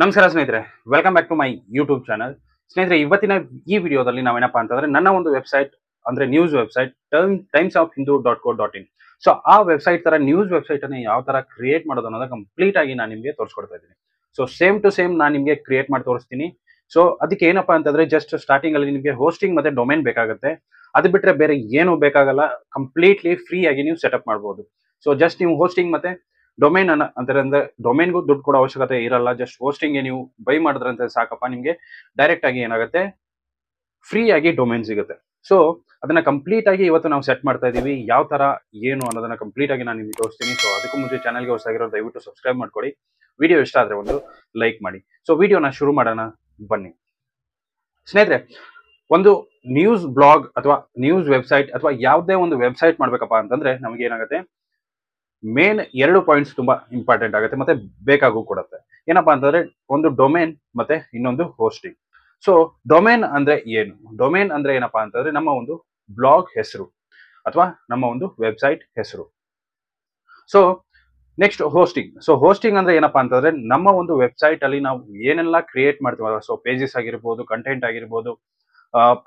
ನಮಸ್ಕಾರ ಸ್ನೇಹಿತರೆ welcome back to my YouTube channel ಸ್ನೇಹಿತರೆ ಇವತ್ತಿನ ಈ ವಿಡಿಯೋದಲ್ಲಿ ನಾವೇನಪ್ಪ ಅಂತಂದ್ರೆ ನನ್ನ ಒಂದು ವೆಬ್ಸೈಟ್ ಅಂದ್ರೆ news website term times of Hindu dot co dot in so ಆ ವೆಬ್ಸೈಟ್ ತರ ನ್ಯೂಸ್ ವೆಬ್ಸೈಟ್ ಅನ್ನು ಯಾವ ತರ ಕ್ರಿಯೇಟ್ ಮಾಡೋದು ಅನ್ನೋದು ಕಂಪ್ಲೀಟ್ ಆಗಿ ನಾನು ನಿಮಗೆ ತೋರಿಸ್ಕೊಡ್ತಾ ಇದ್ದೀನಿ ಸೊ ಸೇಮ್ ಟು ಸೇಮ್ ನಾನು ನಿಮಗೆ ಕ್ರಿಯೇಟ್ ಮಾಡಿ ತೋರಿಸ್ತೀನಿ ಸೊ ಅದಕ್ಕೆ ಏನಪ್ಪ ಅಂತಂದ್ರೆ ಜಸ್ಟ್ ಸ್ಟಾರ್ಟಿಂಗ್ ಅಲ್ಲಿ ನಿಮಗೆ ಹೋಸ್ಟಿಂಗ್ ಮತ್ತೆ ಡೊಮೇನ್ ಬೇಕಾಗುತ್ತೆ ಅದು ಬಿಟ್ಟರೆ ಬೇರೆ ಏನು ಬೇಕಾಗಲ್ಲ ಕಂಪ್ಲೀಟ್ಲಿ ಫ್ರೀ ಆಗಿ ನೀವು ಸೆಟಪ್ ಮಾಡ್ಬೋದು ಸೊ ಜಸ್ಟ್ ನೀವು ಹೋಸ್ಟಿಂಗ್ ಮತ್ತೆ ಡೊಮೇನ್ ಅನ್ನ ಅಂದ್ರೆ ಅಂದ್ರೆ ಡೊಮೇನ್ಗೂ ದುಡ್ಡು ಕೊಡೋ ಅವಶ್ಯಕತೆ ಇರಲ್ಲ ಜಸ್ಟ್ ಹೋಸ್ಟಿಂಗ್ಗೆ ನೀವು ಬೈ ಮಾಡಿದ್ರಂತೆ ಸಾಕಪ್ಪ ನಿಮಗೆ ಡೈರೆಕ್ಟ್ ಆಗಿ ಏನಾಗುತ್ತೆ ಫ್ರೀ ಆಗಿ ಡೊಮೇನ್ ಸಿಗುತ್ತೆ ಸೊ ಅದನ್ನ ಕಂಪ್ಲೀಟ್ ಆಗಿ ಇವತ್ತು ನಾವು ಸೆಟ್ ಮಾಡ್ತಾ ಇದೀವಿ ಯಾವ ತರ ಏನು ಅನ್ನೋದನ್ನ ಕಂಪ್ಲೀಟ್ ಆಗಿ ನಾನು ನಿಮಗೆ ತೋರಿಸ್ತೀನಿ ಸೊ ಅದಕ್ಕೂ ಮುಂಚೆ ಚಾನಲ್ಗೆ ಹೊಸಾಗಿರೋ ದಯವಿಟ್ಟು ಸಬ್ಸ್ಕ್ರೈಬ್ ಮಾಡ್ಕೊಡಿ ವಿಡಿಯೋ ಇಷ್ಟ ಆದ್ರೆ ಒಂದು ಲೈಕ್ ಮಾಡಿ ಸೊ ವಿಡಿಯೋನ ಶುರು ಮಾಡೋಣ ಬನ್ನಿ ಸ್ನೇಹಿತರೆ ಒಂದು ನ್ಯೂಸ್ ಬ್ಲಾಗ್ ಅಥವಾ ನ್ಯೂಸ್ ವೆಬ್ಸೈಟ್ ಅಥವಾ ಯಾವುದೇ ಒಂದು ವೆಬ್ಸೈಟ್ ಮಾಡ್ಬೇಕಪ್ಪ ಅಂತಂದ್ರೆ ನಮ್ಗೆ ಏನಾಗುತ್ತೆ ಮೇನ್ ಎರಡು ಪಾಯಿಂಟ್ಸ್ ತುಂಬಾ ಇಂಪಾರ್ಟೆಂಟ್ ಆಗುತ್ತೆ ಮತ್ತೆ ಬೇಕಾಗೂ ಕೊಡುತ್ತೆ ಏನಪ್ಪಾ ಅಂತಂದ್ರೆ ಒಂದು ಡೊಮೇನ್ ಮತ್ತೆ ಇನ್ನೊಂದು ಹೋಸ್ಟಿಂಗ್ ಸೊ ಡೊಮೇನ್ ಅಂದ್ರೆ ಏನು ಡೊಮೇನ್ ಅಂದ್ರೆ ಏನಪ್ಪಾ ಅಂತಂದ್ರೆ ನಮ್ಮ ಒಂದು ಬ್ಲಾಗ್ ಹೆಸರು ಅಥವಾ ನಮ್ಮ ಒಂದು ವೆಬ್ಸೈಟ್ ಹೆಸರು so next hosting so hosting ಅಂದ್ರೆ ಏನಪ್ಪಾ ಅಂತಂದ್ರೆ ನಮ್ಮ ಒಂದು ವೆಬ್ಸೈಟ್ ಅಲ್ಲಿ ನಾವು ಏನೆಲ್ಲ ಕ್ರಿಯೇಟ್ ಮಾಡ್ತೀವಲ್ಲ ಸೊ ಪೇಜಸ್ ಆಗಿರ್ಬೋದು ಕಂಟೆಂಟ್ ಆಗಿರ್ಬೋದು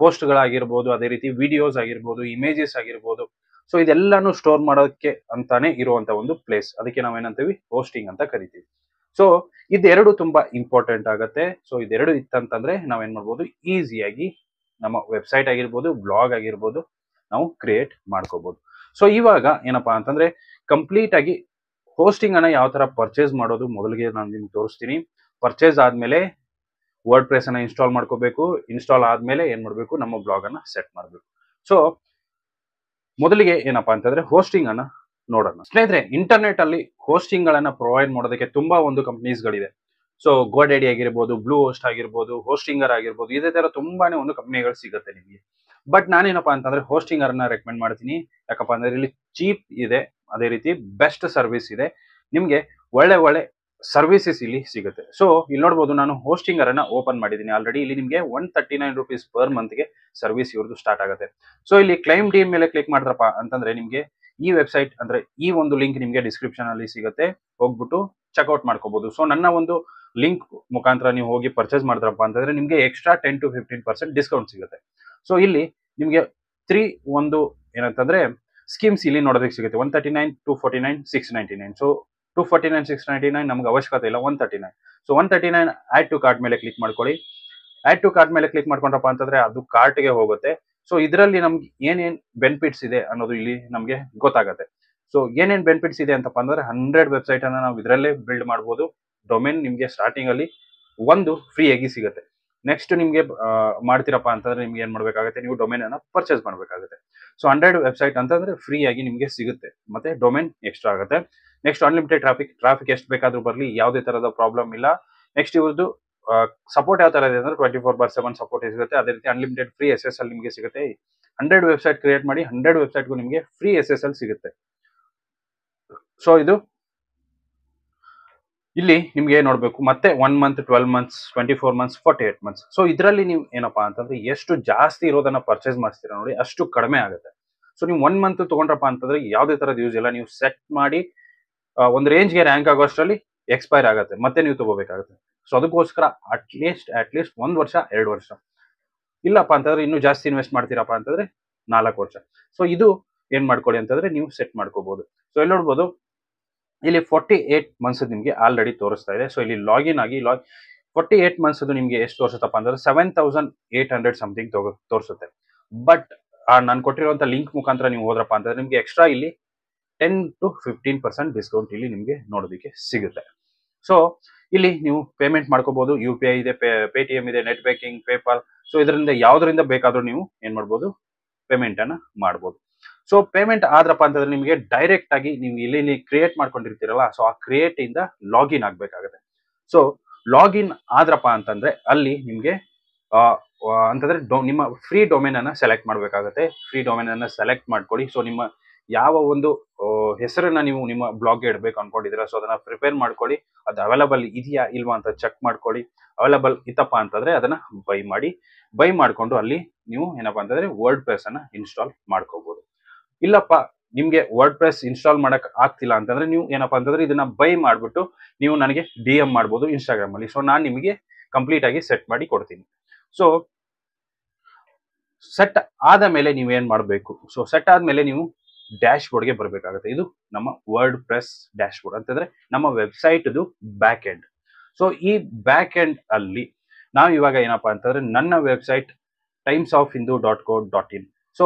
ಪೋಸ್ಟ್ಗಳಾಗಿರ್ಬೋದು ಅದೇ ರೀತಿ ವಿಡಿಯೋಸ್ ಆಗಿರ್ಬೋದು ಇಮೇಜಸ್ ಆಗಿರ್ಬೋದು ಸೊ ಇದೆಲ್ಲಾನು ಸ್ಟೋರ್ ಮಾಡೋದಕ್ಕೆ ಅಂತಾನೆ ಇರುವಂತ ಒಂದು ಪ್ಲೇಸ್ ಅದಕ್ಕೆ ಏನಂತೀವಿ ಹೋಸ್ಟಿಂಗ್ ಅಂತ ಕರಿತೀವಿ ಸೊ ಇದೆರಡು ತುಂಬಾ ಇಂಪಾರ್ಟೆಂಟ್ ಆಗುತ್ತೆ ಸೊ ಇದೆರಡು ಇತ್ತಂತಂದ್ರೆ ನಾವೇನ್ ಮಾಡ್ಬೋದು ಈಸಿಯಾಗಿ ನಮ್ಮ ವೆಬ್ಸೈಟ್ ಆಗಿರ್ಬೋದು ಬ್ಲಾಗ್ ಆಗಿರ್ಬೋದು ನಾವು ಕ್ರಿಯೇಟ್ ಮಾಡ್ಕೋಬಹುದು ಸೊ ಇವಾಗ ಏನಪ್ಪಾ ಅಂತಂದ್ರೆ ಕಂಪ್ಲೀಟ್ ಆಗಿ ಹೋಸ್ಟಿಂಗ್ ಅನ್ನ ಯಾವ ತರ ಪರ್ಚೇಸ್ ಮಾಡೋದು ಮೊದಲಿಗೆ ನಾನು ನಿಮ್ಗೆ ತೋರಿಸ್ತೀನಿ ಪರ್ಚೇಸ್ ಆದ್ಮೇಲೆ ವರ್ಡ್ ಪ್ರೆಸ್ ಅನ್ನ ಇನ್ಸ್ಟಾಲ್ ಮಾಡ್ಕೋಬೇಕು ಇನ್ಸ್ಟಾಲ್ ಆದ್ಮೇಲೆ ಏನ್ ಮಾಡ್ಬೇಕು ನಮ್ಮ ಬ್ಲಾಗ್ ಅನ್ನ ಸೆಟ್ ಮಾಡ್ಬೇಕು ಸೊ ಮೊದಲಿಗೆ ಏನಪ್ಪಾ ಅಂತಂದ್ರೆ ಹೋಸ್ಟಿಂಗ್ ಅನ್ನ ನೋಡೋಣ ಸ್ನೇಹಿತರೆ ಇಂಟರ್ನೆಟ್ ಅಲ್ಲಿ ಹೋಸ್ಟಿಂಗ್ ಗಳನ್ನ ಪ್ರೊವೈಡ್ ಮಾಡೋದಕ್ಕೆ ತುಂಬಾ ಒಂದು ಕಂಪನೀಸ್ ಗಳಿದೆ ಸೊ ಗೋಡೆಡಿ ಆಗಿರ್ಬೋದು ಬ್ಲೂ ಹೋಸ್ಟ್ ಆಗಿರ್ಬೋದು ಹೋಸ್ಟಿಂಗರ್ ಆಗಿರ್ಬೋದು ಇದೇ ತರ ತುಂಬಾನೇ ಒಂದು ಕಂಪನಿಗಳು ಸಿಗುತ್ತೆ ನಿಮಗೆ ಬಟ್ ನಾನೇನಪ್ಪಾ ಅಂತಂದ್ರೆ ಹೋಸ್ಟಿಂಗರ್ ಅನ್ನ ರೆಕಮೆಂಡ್ ಮಾಡ್ತೀನಿ ಯಾಕಪ್ಪ ಅಂದ್ರೆ ಇಲ್ಲಿ ಚೀಪ್ ಇದೆ ಅದೇ ರೀತಿ ಬೆಸ್ಟ್ ಸರ್ವಿಸ್ ಇದೆ ನಿಮಗೆ ಒಳ್ಳೆ ಒಳ್ಳೆ ಸರ್ವಿಸಸ್ ಇಲ್ಲಿ ಸಿಗುತ್ತೆ ಸೊ ಇಲ್ಲಿ ನೋಡಬಹುದು ನಾನು ಹೋಸ್ಟಿಂಗ್ ಅರನ್ನ ಓಪನ್ ಮಾಡಿದ್ದೀನಿ ಆಲ್ರೆಡಿ ಇಲ್ಲಿ ನಿಮಗೆ one thirty nine rupees per ಮಂತ್ಗೆ ಸರ್ವಿಸ್ ಇವ್ರದ್ದು ಸ್ಟಾರ್ಟ್ ಆಗುತ್ತೆ ಸೊ ಇಲ್ಲಿ ಕ್ಲೈಮ್ ಡಿ ಮೇಲೆ ಕ್ಲಿಕ್ ಮಾಡಿದ್ರಪ್ಪ ಅಂತಂದ್ರೆ ನಿಮಗೆ ಈ ವೆಬ್ಸೈಟ್ ಅಂದ್ರೆ ಈ ಒಂದು ಲಿಂಕ್ ನಿಮಗೆ ಡಿಸ್ಕ್ರಿಪ್ಷನ್ ಅಲ್ಲಿ ಸಿಗುತ್ತೆ ಹೋಗ್ಬಿಟ್ಟು ಚೆಕ್ಔಟ್ ಮಾಡ್ಕೋಬಹುದು ಸೊ ನನ್ನ ಒಂದು ಲಿಂಕ್ ಮುಖಾಂತರ ನೀವು ಹೋಗಿ ಪರ್ಚೇಸ್ ಮಾಡಿದ್ರಪ್ಪ ಅಂತಂದ್ರೆ ನಿಮಗೆ extra ten to fifteen percent discount ಸಿಗುತ್ತೆ ಸೊ ಇಲ್ಲಿ ನಿಮಗೆ ತ್ರೀ ಒಂದು ಏನಂತಂದ್ರೆ ಸ್ಕೀಮ್ಸ್ ಇಲ್ಲಿ ನೋಡೋದಕ್ಕೆ ಸಿಗುತ್ತೆ one thirty nine two forty nine six ninety nine so two forty nine six ninety nine ನಮ್ಗೆ ಅವಶ್ಯಕತೆ ಇಲ್ಲ one thirty nine so one thirty nine add to cart ಮೇಲೆ ಕ್ಲಿಕ್ ಮಾಡ್ಕೊಳ್ಳಿ ಆ್ಯಡ್ ಟು ಕಾರ್ಟ್ ಮೇಲೆ click ಮಾಡ್ಕೊಂಡ್ರಪ್ಪ ಅಂತಂದ್ರೆ ಅದು ಕಾರ್ಟ್ಗೆ ಹೋಗುತ್ತೆ ಸೊ ಇದರಲ್ಲಿ ನಮ್ಗೆ ಏನೇನು ಬೆನಿಫಿಟ್ಸ್ ಇದೆ ಅನ್ನೋದು ಇಲ್ಲಿ ನಮಗೆ ಗೊತ್ತಾಗುತ್ತೆ ಸೊ ಏನೇನು ಬೆನಿಫಿಟ್ಸ್ ಇದೆ ಅಂತಪ್ಪ ಅಂದ್ರೆ ಹಂಡ್ರೆಡ್ ವೆಬ್ಸೈಟ್ ಅನ್ನ ನಾವು ಇದರಲ್ಲೇ ಬಿಲ್ಡ್ ಮಾಡ್ಬೋದು ಡೊಮೇನ್ ನಿಮಗೆ ಸ್ಟಾರ್ಟಿಂಗ್ ಅಲ್ಲಿ ಒಂದು ಫ್ರೀ ಆಗಿ ಸಿಗುತ್ತೆ ನೆಕ್ಸ್ಟ್ ನಿಮಗೆ ಮಾಡ್ತೀರಪ್ಪ ಅಂತಂದ್ರೆ ನಿಮ್ಗೆ ಏನ್ ಮಾಡಬೇಕಾಗುತ್ತೆ ನೀವು ಡೊಮೇನ್ ಅನ್ನ ಪರ್ಚೇಸ್ ಮಾಡಬೇಕಾಗುತ್ತೆ ಸೊ ಅಂಡ್ರೆಡ್ ವೆಬ್ಸೈಟ್ ಅಂತಂದ್ರೆ ಫ್ರೀ ಆಗಿ ನಿಮಗೆ ಸಿಗುತ್ತೆ ಮತ್ತೆ ಡೊಮೇನ್ ಎಕ್ಸ್ಟ್ರಾ ಆಗುತ್ತೆ ನೆಕ್ಸ್ಟ್ ಅನ್ಲಿಮಿಟೆಡ್ ಟ್ರಾಫಿಕ್ ಟ್ರಾಫಿಕ್ ಎಷ್ಟು ಬೇಕಾದ್ರೂ ಬರಲಿ ಯಾವುದೇ ತರದ ಪ್ರಾಬ್ಲಮ್ ಇಲ್ಲ ನೆಕ್ಸ್ಟ್ ಇವ್ರದ್ದು ಸಪೋರ್ಟ್ ಯಾವ ತರ ಇದೆ ಅಂದ್ರೆ twenty four by seven support ಸಿಗುತ್ತೆ ಅದೇ ರೀತಿ unlimited free S S L ನಿಮಗೆ ಸಿಗುತ್ತೆ ಹಂಡ್ರೆಡ್ ವೆಬ್ಸೈಟ್ ಕ್ರಿಯೇಟ್ ಮಾಡಿ ಹಂಡ್ರೆಡ್ ವೆಬ್ಸೈಟ್ಗೂ ನಿಮಗೆ ಫ್ರೀ ಎಸ್ ಎಸ್ ಎಲ್ ಸಿಗುತ್ತೆ ಸೊ ಇದು ಇಲ್ಲಿ ಏನ್ ನೋಡಬೇಕು ಮತ್ತೆ one month twelve months twenty four months forty eight months so ಇದರಲ್ಲಿ ನೀವು ಏನಪ್ಪಾ ಅಂತಂದ್ರೆ ಎಷ್ಟು ಜಾಸ್ತಿ ಇರೋದನ್ನ ಪರ್ಚೇಸ್ ಮಾಡ್ತೀರಾ ನೋಡಿ ಅಷ್ಟು ಕಡಿಮೆ ಆಗುತ್ತೆ ಸೊ ನೀವು ಒನ್ ಮಂತ್ ತಗೊಂಡ್ರಪ್ಪ ಅಂತಂದ್ರೆ ಯಾವುದೇ ತರದ ಯೂಸ್ ಇಲ್ಲ ನೀವು ಸೆಟ್ ಮಾಡಿ ಒಂದು ರೇಂಜ್ಗೆ ರ್ಯಾಂಕ್ ಆಗೋಷ್ಟರಲ್ಲಿ ಎಕ್ಸ್ಪೈರ್ ಆಗುತ್ತೆ ಮತ್ತೆ ನೀವು ತಗೋಬೇಕಾಗುತ್ತೆ ಸೊ ಅದಕ್ಕೋಸ್ಕರ ಅಟ್ಲೀಸ್ಟ್ ಲೀಸ್ಟ್ ಒಂದ್ ವರ್ಷ ಎರಡು ವರ್ಷ ಇಲ್ಲಪ್ಪ ಅಂತಂದ್ರೆ ಇನ್ನು ಜಾಸ್ತಿ ಇನ್ವೆಸ್ಟ್ ಮಾಡ್ತೀರಪ್ಪ ಅಂತಂದ್ರೆ ನಾಲ್ಕು ವರ್ಷ ಸೊ ಇದು ಏನ್ ಮಾಡ್ಕೊಳ್ಳಿ ಅಂತಂದ್ರೆ ನೀವು ಸೆಟ್ ಮಾಡ್ಕೋಬಹುದು ಸೊ ಎಲ್ಲಿ ನೋಡ್ಬೋದು ಇಲ್ಲಿ ಫೋರ್ಟಿ ಏಟ್ ಮಂತ್ಸ್ ನಿಮಗೆ ಆಲ್ರೆಡಿ ತೋರಿಸ್ತಾ ಇದೆ ಸೊ ಇಲ್ಲಿ ಲಾಗಿನ್ ಆಗಿ ಲಾಗ್ ಫೋರ್ಟಿ ಏಟ್ ಮಂತ್ಸ್ ನಿಮಗೆ ಎಷ್ಟು ತೋರಿಸುತ್ತಪ್ಪ ಅಂದ್ರೆ seven thousand eight hundred something ತೋರಿಸುತ್ತೆ ಬಟ್ ನಾನು ಕೊಟ್ಟಿರುವಂತಹ ಲಿಂಕ್ ಮುಖಾಂತರ ನೀವು ಹೋದ್ರಪ್ಪ ಅಂತಂದ್ರೆ ನಿಮಗೆ ಎಕ್ಸ್ಟ್ರಾ ಇಲ್ಲಿ ten to fifteen percent discount ಇಲ್ಲಿ ನಿಮಗೆ ನೋಡೋದಕ್ಕೆ ಸಿಗುತ್ತೆ ಸೊ ಇಲ್ಲಿ ನೀವು ಪೇಮೆಂಟ್ ಮಾಡ್ಕೋಬಹುದು ಯು ಪಿ ಐ ಇದೆ ಪೇ ಇದೆ ನೆಟ್ ಬ್ಯಾಂಕಿಂಗ್ ಪೇಪಾಲ್ ಸೊ ಇದರಿಂದ ಯಾವ್ದರಿಂದ ಬೇಕಾದರೂ ನೀವು ಏನು ಮಾಡ್ಬೋದು ಅನ್ನ ಮಾಡ್ಬೋದು ಸೊ ಪೇಮೆಂಟ್ ಆದ್ರಪ್ಪ ಅಂತಂದ್ರೆ ನಿಮಗೆ ಡೈರೆಕ್ಟ್ ಆಗಿ ನೀವು ಇಲ್ಲಿ ನೀವು ಕ್ರಿಯೇಟ್ ಮಾಡ್ಕೊಂಡಿರ್ತೀರಲ್ಲ ಸೊ ಆ ಕ್ರಿಯೇಟ್ ಇಂದ ಲಾಗಿನ್ ಆಗ್ಬೇಕಾಗುತ್ತೆ ಸೊ ಲಾಗಿನ್ ಆದ್ರಪ್ಪ ಅಂತಂದ್ರೆ ಅಲ್ಲಿ ನಿಮಗೆ ಅಂತಂದ್ರೆ ನಿಮ್ಮ ಫ್ರೀ ಡೊಮೇನ್ ಅನ್ನ ಸೆಲೆಕ್ಟ್ ಮಾಡಬೇಕಾಗುತ್ತೆ ಫ್ರೀ ಡೊಮೇನ್ ಅನ್ನ ಸೆಲೆಕ್ಟ್ ಮಾಡ್ಕೊಳ್ಳಿ ಸೊ ನಿಮ್ಮ ಯಾವ ಒಂದು ಹೆಸರನ್ನ ನೀವು ನಿಮ್ಮ ಬ್ಲಾಗ್ಗೆ ಇಡಬೇಕು ಅನ್ಕೊಂಡಿದ್ದೀರಾ ಸೊ ಅದನ್ನ ಪ್ರಿಪೇರ್ ಮಾಡ್ಕೊಳ್ಳಿ ಅದು ಅವೈಲಬಲ್ ಇದೆಯಾ ಇಲ್ವಾ ಅಂತ ಚೆಕ್ ಮಾಡ್ಕೊಳ್ಳಿ ಅವೈಲಬಲ್ ಇತ್ತಪ್ಪ ಅಂತಂದ್ರೆ ಅದನ್ನ ಬೈ ಮಾಡಿ ಬೈ ಮಾಡಿಕೊಂಡು ಅಲ್ಲಿ ನೀವು ಏನಪ್ಪಾ ಅಂತಂದ್ರೆ ವರ್ಡ್ ಪ್ರೆಸ್ ಅನ್ನ ಇನ್ಸ್ಟಾಲ್ ಮಾಡ್ಕೋಬಹುದು ಇಲ್ಲಪ್ಪ ನಿಮಗೆ ವರ್ಡ್ ಪ್ರೆಸ್ ಇನ್ಸ್ಟಾಲ್ ಮಾಡಕ್ ಆಗ್ತಿಲ್ಲ ಅಂತಂದ್ರೆ ನೀವು ಏನಪ್ಪಾ ಅಂತಂದ್ರೆ ಇದನ್ನ ಬೈ ಮಾಡಿಬಿಟ್ಟು ನೀವು ನನಗೆ ಡಿ ಎಂ ಮಾಡ್ಬೋದು ಇನ್ಸ್ಟಾಗ್ರಾಮ್ ಅಲ್ಲಿ ಸೊ ನಾನು ನಿಮಗೆ ಕಂಪ್ಲೀಟ್ ಆಗಿ ಸೆಟ್ ಮಾಡಿ ಕೊಡ್ತೀನಿ ಸೊ ಸೆಟ್ ಆದ ಮೇಲೆ ನೀವೇನ್ ಮಾಡಬೇಕು ಸೊ ಸೆಟ್ ಆದ್ಮೇಲೆ ನೀವು ಡ್ಯಾಶ್ ಬೋರ್ಡ್ಗೆ ಬರಬೇಕಾಗುತ್ತೆ ಇದು ನಮ್ಮ ವರ್ಡ್ ಪ್ರೆಸ್ ಡ್ಯಾಶ್ ಬೋರ್ಡ್ ಅಂತಂದ್ರೆ ನಮ್ಮ ವೆಬ್ಸೈಟ್ ಬ್ಯಾಕ್ ಎಂಡ್ ಸೊ ಈ ಬ್ಯಾಕ್ ಎಂಡ್ ಅಲ್ಲಿ ನಾವು ಇವಾಗ ಏನಪ್ಪಾ ಅಂತಂದ್ರೆ ನನ್ನ website Times of Hindu dot co dot in so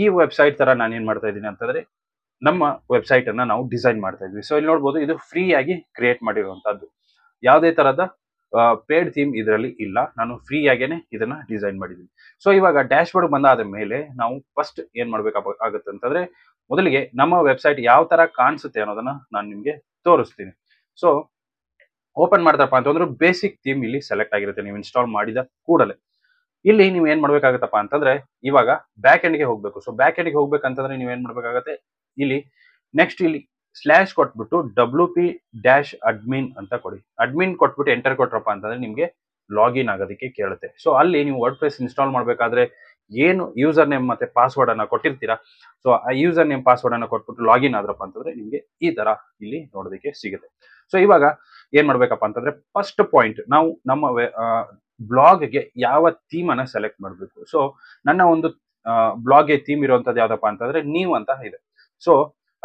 ಈ ವೆಬ್ಸೈಟ್ ತರ ನಾನು ಏನ್ ಮಾಡ್ತಾ ಇದ್ದೀನಿ ಅಂತಂದ್ರೆ ನಮ್ಮ ವೆಬ್ಸೈಟ್ ಅನ್ನ ನಾವು ಡಿಸೈನ್ ಮಾಡ್ತಾ ಇದ್ವಿ ಸೊ ಇಲ್ಲಿ ನೋಡ್ಬೋದು ಇದು ಫ್ರೀ ಆಗಿ ಕ್ರಿಯೇಟ್ ಮಾಡಿರುವಂತಹದ್ದು ಯಾವುದೇ ತರಹದ ಪೇಡ್ ಥೀಮ್ ಇದರಲ್ಲಿ ಇಲ್ಲ ನಾನು ಫ್ರೀ ಆಗೇನೆ ಇದನ್ನ ಡಿಸೈನ್ ಮಾಡಿದ್ದೀನಿ ಸೊ ಇವಾಗ ಡ್ಯಾಶ್ ಬೋರ್ಡ್ ಬಂದಾದ ಮೇಲೆ ನಾವು ಫಸ್ಟ್ ಏನ್ ಮಾಡ್ಬೇಕ ಆಗುತ್ತೆ ಅಂತಂದ್ರೆ ಮೊದಲಿಗೆ ನಮ್ಮ ವೆಬ್ಸೈಟ್ ಯಾವ ತರ ಕಾಣಿಸುತ್ತೆ ಅನ್ನೋದನ್ನ ನಾನು ನಿಮಗೆ ತೋರಿಸ್ತೀನಿ ಸೊ ಓಪನ್ ಮಾಡ್ತಾರಪ್ಪ ಅಂತಂದ್ರೆ ಬೇಸಿಕ್ ಥೀಮ್ ಇಲ್ಲಿ ಸೆಲೆಕ್ಟ್ ಆಗಿರುತ್ತೆ ನೀವು ಇನ್ಸ್ಟಾಲ್ ಮಾಡಿದ ಕೂಡಲೇ ಇಲ್ಲಿ ನೀವು ಏನ್ ಮಾಡ್ಬೇಕಾಗತ್ತಪ್ಪ ಅಂತಂದ್ರೆ ಇವಾಗ ಬ್ಯಾಕ್ ಎಂಡ್ ಗೆ ಹೋಗ್ಬೇಕು ಸೊ ಬ್ಯಾಕ್ ಎಂಡ್ ಗೆ ಹೋಗ್ಬೇಕಂತಂದ್ರೆ ನೀವು ಏನ್ ಮಾಡ್ಬೇಕಾಗತ್ತೆ ಇಲ್ಲಿ ನೆಕ್ಸ್ಟ್ ಇಲ್ಲಿ ಸ್ಲ್ಯಾಶ್ ಕೊಟ್ಬಿಟ್ಟು ಡಬ್ಲ್ಯೂ ಪಿ ಡ್ಯಾಶ್ ಅಡ್ಮಿನ್ ಅಂತ ಕೊಡಿ ಅಡ್ಮಿನ್ ಕೊಟ್ಬಿಟ್ಟು ಎಂಟರ್ ಕೊಟ್ರಪ್ಪ ಅಂತಂದ್ರೆ ನಿಮಗೆ ಲಾಗಿನ್ ಆಗೋದಕ್ಕೆ ಕೇಳುತ್ತೆ ಸೊ ಅಲ್ಲಿ ನೀವು ವರ್ಡ್ ಪ್ರೆಸ್ ಇನ್ಸ್ಟಾಲ್ ಮಾಡಬೇಕಾದ್ರೆ ಏನು ಯೂಸರ್ ನೇಮ್ ಮತ್ತೆ ಪಾಸ್ವರ್ಡ್ ಅನ್ನ ಕೊಟ್ಟಿರ್ತೀರಾ ಸೊ ಆ ಯೂಸರ್ ನೇಮ್ ಪಾಸ್ವರ್ಡ್ ಅನ್ನ ಕೊಟ್ಬಿಟ್ಟು ಲಾಗಿನ್ ಆದ್ರಪ್ಪ ಅಂತಂದ್ರೆ ನಿಮಗೆ ಈ ತರ ಇಲ್ಲಿ ನೋಡೋದಕ್ಕೆ ಸಿಗುತ್ತೆ ಸೊ ಇವಾಗ ಏನ್ ಮಾಡ್ಬೇಕಪ್ಪ ಅಂತಂದ್ರೆ ಫಸ್ಟ್ ಪಾಯಿಂಟ್ ನಾವು ನಮ್ಮ ಗೆ ಯಾವ ಅನ್ನ ಸೆಲೆಕ್ಟ್ ಮಾಡಬೇಕು ಸೊ ನನ್ನ ಒಂದು ಬ್ಲಾಗ್ಗೆ ಥೀಮ್ ಇರುವಂಥದ್ದು ಯಾವ್ದಪ್ಪ ಅಂತಂದ್ರೆ ನೀವು ಅಂತ ಇದೆ ಸೊ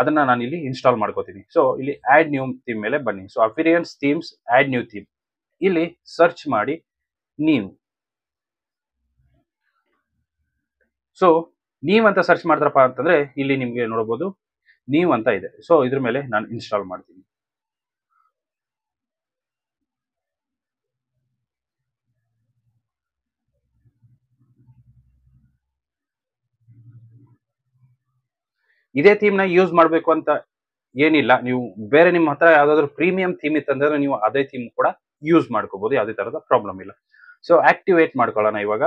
ಅದನ್ನ ನಾನು ಇಲ್ಲಿ ಇನ್ಸ್ಟಾಲ್ ಮಾಡ್ಕೋತೀನಿ ಸೊ ಇಲ್ಲಿ ಆ್ಯಡ್ ನ್ಯೂ ಥೀಮ್ ಮೇಲೆ ಬನ್ನಿ so appearance themes add new theme ಇಲ್ಲಿ ಸರ್ಚ್ ಮಾಡಿ ನೀವು ಸೊ ಅಂತ ಸರ್ಚ್ ಮಾಡಿದ್ರಪ್ಪ ಅಂತಂದ್ರೆ ಇಲ್ಲಿ ನಿಮಗೆ ನೋಡಬಹುದು ನೀವು ಅಂತ ಇದೆ ಸೊ ಇದ್ರ ಮೇಲೆ ನಾನು ಇನ್ಸ್ಟಾಲ್ ಮಾಡ್ತೀನಿ ಇದೇ ಥೀಮ್ನ ಯೂಸ್ ಮಾಡಬೇಕು ಅಂತ ಏನಿಲ್ಲ ನೀವು ಬೇರೆ ನಿಮ್ಮ ಹತ್ರ ಯಾವ್ದಾದ್ರು ಪ್ರೀಮಿಯಂ ಥೀಮ್ ಇತ್ತಂದ್ರೆ ನೀವು ಅದೇ ಥೀಮ್ ಕೂಡ ಯೂಸ್ ಮಾಡ್ಕೋಬಹುದು ಯಾವುದೇ ತರದ ಪ್ರಾಬ್ಲಮ್ ಇಲ್ಲ ಸೊ ಆಕ್ಟಿವೇಟ್ ಮಾಡ್ಕೊಳ್ಳೋಣ ಇವಾಗ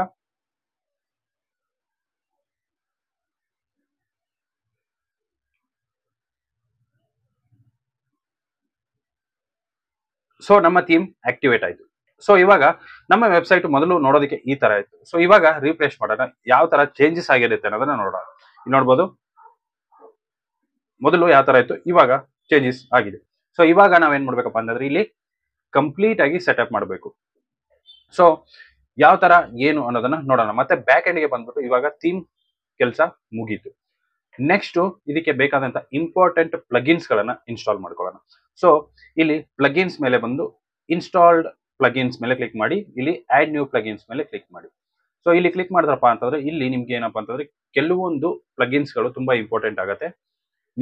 ಸೊ ನಮ್ಮ ಥೀಮ್ ಆಕ್ಟಿವೇಟ್ ಆಯ್ತು ಸೊ ಇವಾಗ ನಮ್ಮ ವೆಬ್ಸೈಟ್ ಮೊದಲು ನೋಡೋದಕ್ಕೆ ಈ ತರ ಇತ್ತು ಸೊ ಇವಾಗ ರೀಪ್ಲೇಸ್ ಮಾಡೋಣ ಯಾವ ತರ ಚೇಂಜಸ್ ಆಗಿರುತ್ತೆ ಅನ್ನೋದನ್ನ ನೋಡೋಣ ನೋಡ್ಬೋದು ಮೊದಲು ಯಾವ ತರ ಇತ್ತು ಇವಾಗ ಚೇಂಜಸ್ ಆಗಿದೆ ಸೊ ಇವಾಗ ನಾವೇನ್ ಮಾಡ್ಬೇಕಪ್ಪ ಅಂತಂದ್ರೆ ಇಲ್ಲಿ ಕಂಪ್ಲೀಟ್ ಆಗಿ ಸೆಟಪ್ ಮಾಡಬೇಕು ಸೊ ಯಾವ ತರ ಏನು ಅನ್ನೋದನ್ನ ನೋಡೋಣ ಮತ್ತೆ ಬ್ಯಾಕ್ ಗೆ ಬಂದ್ಬಿಟ್ಟು ಇವಾಗ ಥೀಮ್ ಕೆಲಸ ಮುಗೀತು ನೆಕ್ಸ್ಟ್ ಇದಕ್ಕೆ ಬೇಕಾದಂತ ಇಂಪಾರ್ಟೆಂಟ್ ಪ್ಲಗಿನ್ಸ್ ಗಳನ್ನ ಇನ್ಸ್ಟಾಲ್ ಮಾಡ್ಕೊಳ್ಳೋಣ ಸೊ ಇಲ್ಲಿ ಪ್ಲಗಿನ್ಸ್ ಮೇಲೆ ಬಂದು ಇನ್ಸ್ಟಾಲ್ಡ್ ಪ್ಲಗಿನ್ಸ್ ಮೇಲೆ ಕ್ಲಿಕ್ ಮಾಡಿ ಇಲ್ಲಿ ಆಡ್ ನ್ಯೂ ಪ್ಲಗಿನ್ಸ್ ಮೇಲೆ ಕ್ಲಿಕ್ ಮಾಡಿ ಸೊ ಇಲ್ಲಿ ಕ್ಲಿಕ್ ಮಾಡಿದ್ರಪ್ಪ ಅಂತಂದ್ರೆ ಇಲ್ಲಿ ನಿಮ್ಗೆ ಏನಪ್ಪಾ ಅಂತಂದ್ರೆ ಕೆಲವೊಂದು ಪ್ಲಗಿನ್ಸ್ಗಳು ತುಂಬಾ ಇಂಪಾರ್ಟೆಂಟ್ ಆಗುತ್ತೆ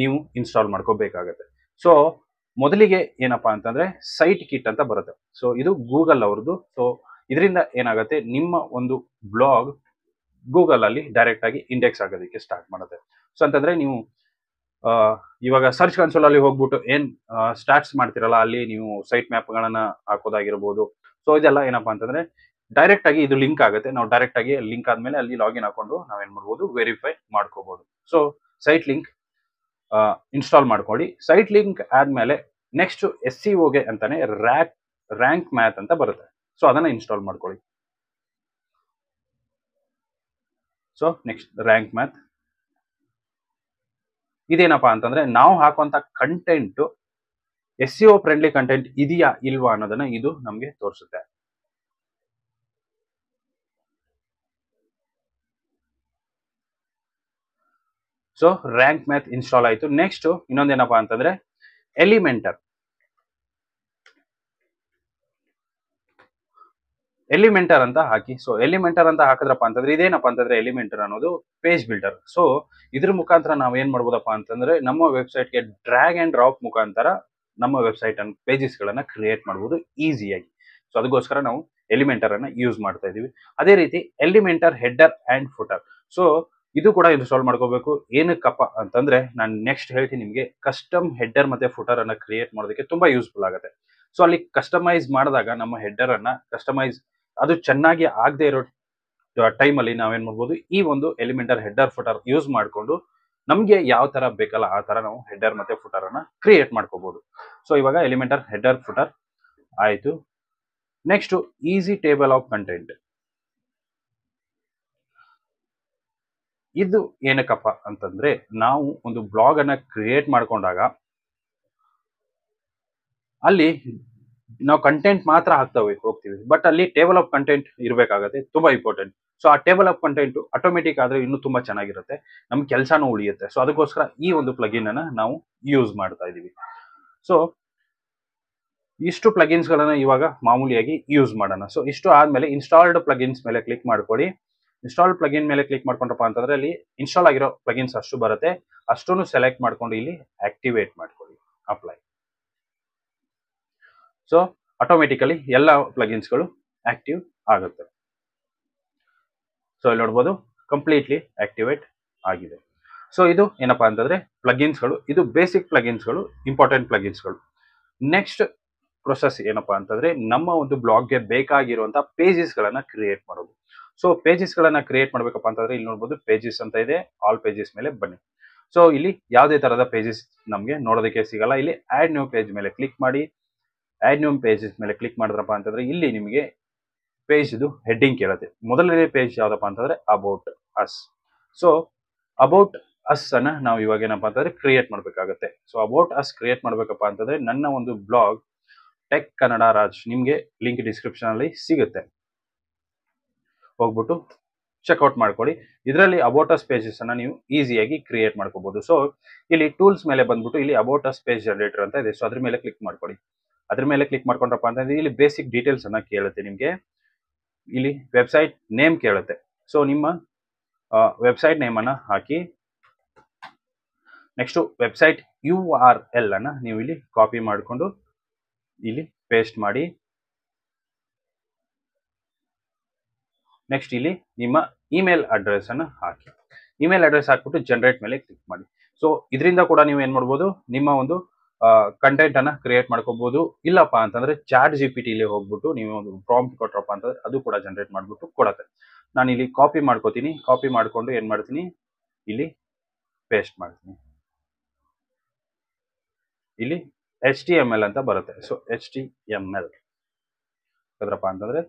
ನೀವು ಇನ್ಸ್ಟಾಲ್ ಮಾಡ್ಕೋಬೇಕಾಗತ್ತೆ ಸೊ ಮೊದಲಿಗೆ ಏನಪ್ಪಾ ಅಂತಂದ್ರೆ ಸೈಟ್ ಕಿಟ್ ಅಂತ ಬರುತ್ತೆ ಸೊ ಇದು ಗೂಗಲ್ ಅವ್ರದ್ದು ಸೊ ಇದರಿಂದ ಏನಾಗುತ್ತೆ ನಿಮ್ಮ ಒಂದು ಬ್ಲಾಗ್ ಗೂಗಲ್ ಅಲ್ಲಿ ಡೈರೆಕ್ಟ್ ಆಗಿ ಇಂಡೆಕ್ಸ್ ಆಗೋದಕ್ಕೆ ಸ್ಟಾರ್ಟ್ ಮಾಡುತ್ತೆ ಸೊ ಅಂತಂದ್ರೆ ನೀವು ಇವಾಗ ಸರ್ಚ್ ಕನ್ಸೋಲ್ ಅಲ್ಲಿ ಹೋಗ್ಬಿಟ್ಟು ಏನ್ ಸ್ಟಾರ್ಟ್ಸ್ ಮಾಡ್ತಿರಲ್ಲ ಅಲ್ಲಿ ನೀವು ಸೈಟ್ ಮ್ಯಾಪ್ ಗಳನ್ನ ಹಾಕೋದಾಗಿರ್ಬೋದು ಸೊ ಇದೆಲ್ಲ ಏನಪ್ಪಾ ಅಂತಂದ್ರೆ ಡೈರೆಕ್ಟ್ ಆಗಿ ಇದು ಲಿಂಕ್ ಆಗುತ್ತೆ ನಾವು ಡೈರೆಕ್ಟ್ ಆಗಿ ಲಿಂಕ್ ಆದ್ಮೇಲೆ ಅಲ್ಲಿ ಲಾಗಿನ್ ಹಾಕೊಂಡು ನಾವೇನ್ ಮಾಡ್ಬೋದು ವೆರಿಫೈ ಮಾಡ್ಕೋಬಹುದು ಸೊ ಸೈಟ್ ಲಿಂಕ್ ಇನ್ಸ್ಟಾಲ್ ಮಾಡ್ಕೊಳ್ಳಿ ಸೈಟ್ ಲಿಂಕ್ ಆದ್ಮೇಲೆ ನೆಕ್ಸ್ಟ್ ಎಸ್ ಸಿ ಅಂತಾನೆ ರ್ಯಾಕ್ ರ್ಯಾಂಕ್ ಮ್ಯಾಥ್ ಅಂತ ಬರುತ್ತೆ ಸೊ ಅದನ್ನ ಇನ್ಸ್ಟಾಲ್ ಮಾಡ್ಕೊಳ್ಳಿ ಸೊ ನೆಕ್ಸ್ಟ್ ರ್ಯಾಂಕ್ ಮ್ಯಾಥ್ ಇದೇನಪ್ಪ ಅಂತಂದ್ರೆ ನಾವು ಹಾಕುವಂತ content S C friendly content ಇದೆಯಾ ಇಲ್ವಾ ಅನ್ನೋದನ್ನ ಇದು ನಮಗೆ ತೋರಿಸುತ್ತೆ ಸೊ ರ್ಯಾಂಕ್ ಮ್ಯಾಥ್ ಇನ್ಸ್ಟಾಲ್ ಆಯಿತು ನೆಕ್ಸ್ಟ್ ಇನ್ನೊಂದೇನಪ್ಪ ಅಂತಂದ್ರೆ ಎಲಿಮೆಂಟರ್ ಎಲಿಮೆಂಟರ್ ಅಂತ ಹಾಕಿ ಸೊ ಎಲಿಮೆಂಟರ್ ಅಂತ ಹಾಕಿದ್ರಪ್ಪ ಅಂತಂದ್ರೆ ಇದೇನಪ್ಪ ಅಂತಂದ್ರೆ ಎಲಿಮೆಂಟರ್ ಅನ್ನೋದು ಪೇಜ್ ಬಿಲ್ಡರ್ ಸೊ ಇದ್ರ ಮುಖಾಂತರ ನಾವು ಏನ್ ಮಾಡ್ಬೋದಪ್ಪ ಅಂತಂದ್ರೆ ನಮ್ಮ ವೆಬ್ಸೈಟ್ಗೆ ಡ್ರ್ಯಾಗ್ ಅಂಡ್ ಡ್ರಾಪ್ ಮುಖಾಂತರ ನಮ್ಮ ವೆಬ್ಸೈಟ್ ಅನ್ನು ಪೇಜಸ್ ಗಳನ್ನ ಕ್ರಿಯೇಟ್ ಮಾಡ್ಬೋದು ಈಸಿಯಾಗಿ ಸೊ ಅದಕ್ಕೋಸ್ಕರ ನಾವು ಎಲಿಮೆಂಟರ್ ಅನ್ನ ಯೂಸ್ ಮಾಡ್ತಾ ಇದೀವಿ ಅದೇ ರೀತಿ Elementor header and footer so ಇದು ಕೂಡ ಇನ್ಸ್ಟಾಲ್ ಮಾಡ್ಕೋಬೇಕು ಏನಕ್ಕಪ್ಪ ಅಂತಂದ್ರೆ ನಾನು ನೆಕ್ಸ್ಟ್ ಹೇಳ್ತೀನಿ ನಿಮಗೆ ಕಸ್ಟಮ್ ಹೆಡ್ಡರ್ ಮತ್ತೆ ಫುಟರ್ ಅನ್ನ ಕ್ರಿಯೇಟ್ ಮಾಡೋದಕ್ಕೆ ತುಂಬಾ ಯೂಸ್ಫುಲ್ ಆಗುತ್ತೆ ಸೊ ಅಲ್ಲಿ ಕಸ್ಟಮೈಸ್ ಮಾಡಿದಾಗ ನಮ್ಮ ಹೆಡ್ಡರ್ ಅನ್ನ ಕಸ್ಟಮೈಸ್ ಅದು ಚೆನ್ನಾಗಿ ಆಗದೆ ಇರೋ ಟೈಮ್ ಅಲ್ಲಿ ನಾವೇನ್ ಮಾಡ್ಬೋದು ಈ ಒಂದು ಎಲಿಮೆಂಟರ್ ಹೆಡ್ಡರ್ ಫುಟರ್ ಯೂಸ್ ಮಾಡಿಕೊಂಡು ನಮಗೆ ಯಾವ ತರ ಬೇಕಲ್ಲ ಆ ತರ ನಾವು ಹೆಡ್ಡರ್ ಮತ್ತೆ ಫುಟರ್ ಅನ್ನ ಕ್ರಿಯೇಟ್ ಮಾಡ್ಕೋಬಹುದು ಸೊ ಇವಾಗ ಎಲಿಮೆಂಟರ್ ಹೆಡ್ಡರ್ ಫುಟರ್ ಆಯಿತು next easy table of content ಇದು ಏನಕ್ಕಪ್ಪ ಅಂತಂದ್ರೆ ನಾವು ಒಂದು ಬ್ಲಾಗ್ ಅನ್ನ ಕ್ರಿಯೇಟ್ ಮಾಡ್ಕೊಂಡಾಗ ಅಲ್ಲಿ ನಾವು ಕಂಟೆಂಟ್ ಮಾತ್ರ ಹಾಕ್ತಾ ಹೋಗ್ತೀವಿ ಬಟ್ ಅಲ್ಲಿ ಟೇಬಲ್ ಆಫ್ ಕಂಟೆಂಟ್ ಇರಬೇಕಾಗತ್ತೆ ತುಂಬಾ ಇಂಪಾರ್ಟೆಂಟ್ ಸೊ ಆ ಟೇಬಲ್ ಆಫ್ ಕಂಟೆಂಟ್ ಆಟೋಮೆಟಿಕ್ ಆದ್ರೆ ಇನ್ನೂ ತುಂಬಾ ಚೆನ್ನಾಗಿರುತ್ತೆ ನಮ್ ಕೆಲಸನೂ ಉಳಿಯುತ್ತೆ ಸೊ ಅದಕ್ಕೋಸ್ಕರ ಈ ಒಂದು ಪ್ಲಗಿನ್ ಅನ್ನ ನಾವು ಯೂಸ್ ಮಾಡ್ತಾ ಇದೀವಿ ಸೊ ಇಷ್ಟು ಪ್ಲಗಿನ್ಸ್ ಗಳನ್ನ ಇವಾಗ ಮಾಮೂಲಿಯಾಗಿ ಯೂಸ್ ಮಾಡೋಣ ಸೊ ಇಷ್ಟು ಆದ್ಮೇಲೆ ಇನ್ಸ್ಟಾಲ್ಡ್ ಪ್ಲಗಿನ್ಸ್ ಮೇಲೆ ಕ್ಲಿಕ್ ಮಾಡ್ಕೊಡಿ ಇನ್ಸ್ಟಾಲ್ ಪ್ಲಗಿನ್ ಮೇಲೆ ಕ್ಲಿಕ್ ಮಾಡ್ಕೊಂಡಪ್ಪ ಅಂತಂದ್ರೆ ಅಲ್ಲಿ ಇನ್ಸ್ಟಾಲ್ ಆಗಿರೋ ಪ್ಲಗಿನ್ಸ್ ಅಷ್ಟು ಬರುತ್ತೆ ಅಷ್ಟನ್ನು ಸೆಲೆಕ್ಟ್ ಮಾಡ್ಕೊಂಡು ಇಲ್ಲಿ ಆಕ್ಟಿವೇಟ್ ಮಾಡ್ಕೊಳ್ಳಿ ಅಪ್ಲೈ ಸೊ ಆಟೋಮೆಟಿಕಲಿ ಎಲ್ಲ ಪ್ಲಗಿನ್ಸ್ಗಳು ಆಕ್ಟಿವ್ ಆಗುತ್ತೆ ಸೊ ಇಲ್ಲಿ ನೋಡ್ಬೋದು ಕಂಪ್ಲೀಟ್ಲಿ ಆಕ್ಟಿವೇಟ್ ಆಗಿದೆ ಸೊ ಇದು ಏನಪ್ಪಾ ಅಂತಂದ್ರೆ ಪ್ಲಗಿನ್ಸ್ಗಳು ಇದು ಬೇಸಿಕ್ ಪ್ಲಗಿನ್ಸ್ಗಳು ಇಂಪಾರ್ಟೆಂಟ್ ಪ್ಲಗಿನ್ಸ್ಗಳು ನೆಕ್ಸ್ಟ್ ಪ್ರೊಸೆಸ್ ಏನಪ್ಪಾ ಅಂತಂದ್ರೆ ನಮ್ಮ ಒಂದು ಬ್ಲಾಗ್ಗೆ ಬೇಕಾಗಿರುವಂತಹ ಪೇಜಸ್ಗಳನ್ನು ಕ್ರಿಯೇಟ್ ಮಾಡೋದು ಸೊ ಗಳನ್ನ ಕ್ರಿಯೇಟ್ ಮಾಡ್ಬೇಕಪ್ಪ ಅಂತಂದ್ರೆ ಇಲ್ಲಿ ನೋಡ್ಬೋದು ಪೇಜಸ್ ಅಂತ ಇದೆ ಆಲ್ ಪೇಜಸ್ ಮೇಲೆ ಬನ್ನಿ ಸೊ ಇಲ್ಲಿ ಯಾವುದೇ ತರಹದ ಪೇಜಸ್ ನಮಗೆ ನೋಡೋದಕ್ಕೆ ಸಿಗಲ್ಲ ಇಲ್ಲಿ ಆಡ್ ನ್ಯೂ ಪೇಜ್ ಮೇಲೆ ಕ್ಲಿಕ್ ಮಾಡಿ ಆಡ್ ನ್ಯೂ ಪೇಜಸ್ ಮೇಲೆ ಕ್ಲಿಕ್ ಮಾಡಿದ್ರಪ್ಪ ಅಂತಂದ್ರೆ ಇಲ್ಲಿ ನಿಮಗೆ ಪೇಜ್ದು ಹೆಡ್ಡಿಂಗ್ ಕೇಳುತ್ತೆ ಮೊದಲನೇ ಪೇಜ್ ಯಾವುದಪ್ಪ ಅಂತಂದ್ರೆ about us so about us ಅನ್ನ ನಾವು ಇವಾಗ ಏನಪ್ಪಾ ಅಂತಂದ್ರೆ ಕ್ರಿಯೇಟ್ ಮಾಡಬೇಕಾಗುತ್ತೆ ಸೊ ಅಬೌಟ್ ಅಸ್ ಕ್ರಿಯೇಟ್ ಮಾಡ್ಬೇಕಪ್ಪ ಅಂತಂದ್ರೆ ನನ್ನ ಒಂದು ಬ್ಲಾಗ್ ಟೆಕ್ ಕನ್ನಡ ರಾಜ್ ನಿಮಗೆ ಲಿಂಕ್ ಡಿಸ್ಕ್ರಿಪ್ಷನ್ ಅಲ್ಲಿ ಸಿಗುತ್ತೆ ಹೋಗ್ಬಿಟ್ಟು ಚೆಕ್ಔಟ್ ಮಾಡ್ಕೊಳ್ಳಿ ಇದರಲ್ಲಿ ಅಬೋಟಸ್ ಪೇಜಸ್ ಅನ್ನ ನೀವು ಈಸಿಯಾಗಿ ಕ್ರಿಯೇಟ್ ಮಾಡ್ಕೋಬಹುದು ಸೊ ಇಲ್ಲಿ ಟೂಲ್ಸ್ ಮೇಲೆ ಬಂದ್ಬಿಟ್ಟು ಇಲ್ಲಿ ಅಬೋಟಸ್ ಪೇಜ್ ಜನರೇಟರ್ ಅಂತ ಇದೆ ಸೊ ಅದ್ರ ಮೇಲೆ ಕ್ಲಿಕ್ ಮಾಡ್ಕೊಳ್ಳಿ ಅದ್ರ ಮೇಲೆ ಕ್ಲಿಕ್ ಮಾಡ್ಕೊಂಡ್ರಪ್ಪ ಅಂತಂದರೆ ಇಲ್ಲಿ ಬೇಸಿಕ್ ಡೀಟೇಲ್ಸ್ ಅನ್ನ ಕೇಳುತ್ತೆ ನಿಮಗೆ ಇಲ್ಲಿ ವೆಬ್ಸೈಟ್ ನೇಮ್ ಕೇಳುತ್ತೆ ಸೊ ನಿಮ್ಮ ವೆಬ್ಸೈಟ್ ನೇಮನ್ನು ಹಾಕಿ next website U R L ಅನ್ನು ನೀವು ಇಲ್ಲಿ ಕಾಪಿ ಮಾಡಿಕೊಂಡು ಇಲ್ಲಿ ಪೇಸ್ಟ್ ಮಾಡಿ ನೆಕ್ಸ್ಟ್ ಇಲ್ಲಿ ನಿಮ್ಮ ಇಮೇಲ್ ಅಡ್ರೆಸ್ಸನ್ನು ಹಾಕಿ ಇಮೇಲ್ ಅಡ್ರೆಸ್ ಹಾಕ್ಬಿಟ್ಟು ಜನರೇಟ್ ಮೇಲೆ ಕ್ಲಿಕ್ ಮಾಡಿ ಸೊ ಇದರಿಂದ ಕೂಡ ನೀವು ಏನು ಮಾಡ್ಬೋದು ನಿಮ್ಮ ಒಂದು ಕಂಟೆಂಟನ್ನು ಕ್ರಿಯೇಟ್ ಮಾಡ್ಕೋಬೋದು ಇಲ್ಲಪ್ಪ ಅಂತಂದರೆ ಚಾಟ್ ಜಿ ಪಿ ಟಿಲಿ ಹೋಗ್ಬಿಟ್ಟು ನೀವು ಒಂದು ಪ್ರಾಂಪ್ಟ್ ಕೊಟ್ರಪ್ಪ ಅಂತಂದ್ರೆ ಅದು ಕೂಡ ಜನರೇಟ್ ಮಾಡ್ಬಿಟ್ಟು ಕೊಡುತ್ತೆ ನಾನು ಇಲ್ಲಿ ಕಾಪಿ ಮಾಡ್ಕೋತೀನಿ ಕಾಪಿ ಮಾಡಿಕೊಂಡು ಏನು ಮಾಡ್ತೀನಿ ಇಲ್ಲಿ ಪೇಸ್ಟ್ ಮಾಡ್ತೀನಿ ಇಲ್ಲಿ ಎಚ್ ಟಿ ಎಮ್ ಎಲ್ ಅಂತ ಬರುತ್ತೆ so H T M L ಅಂತಂದರೆ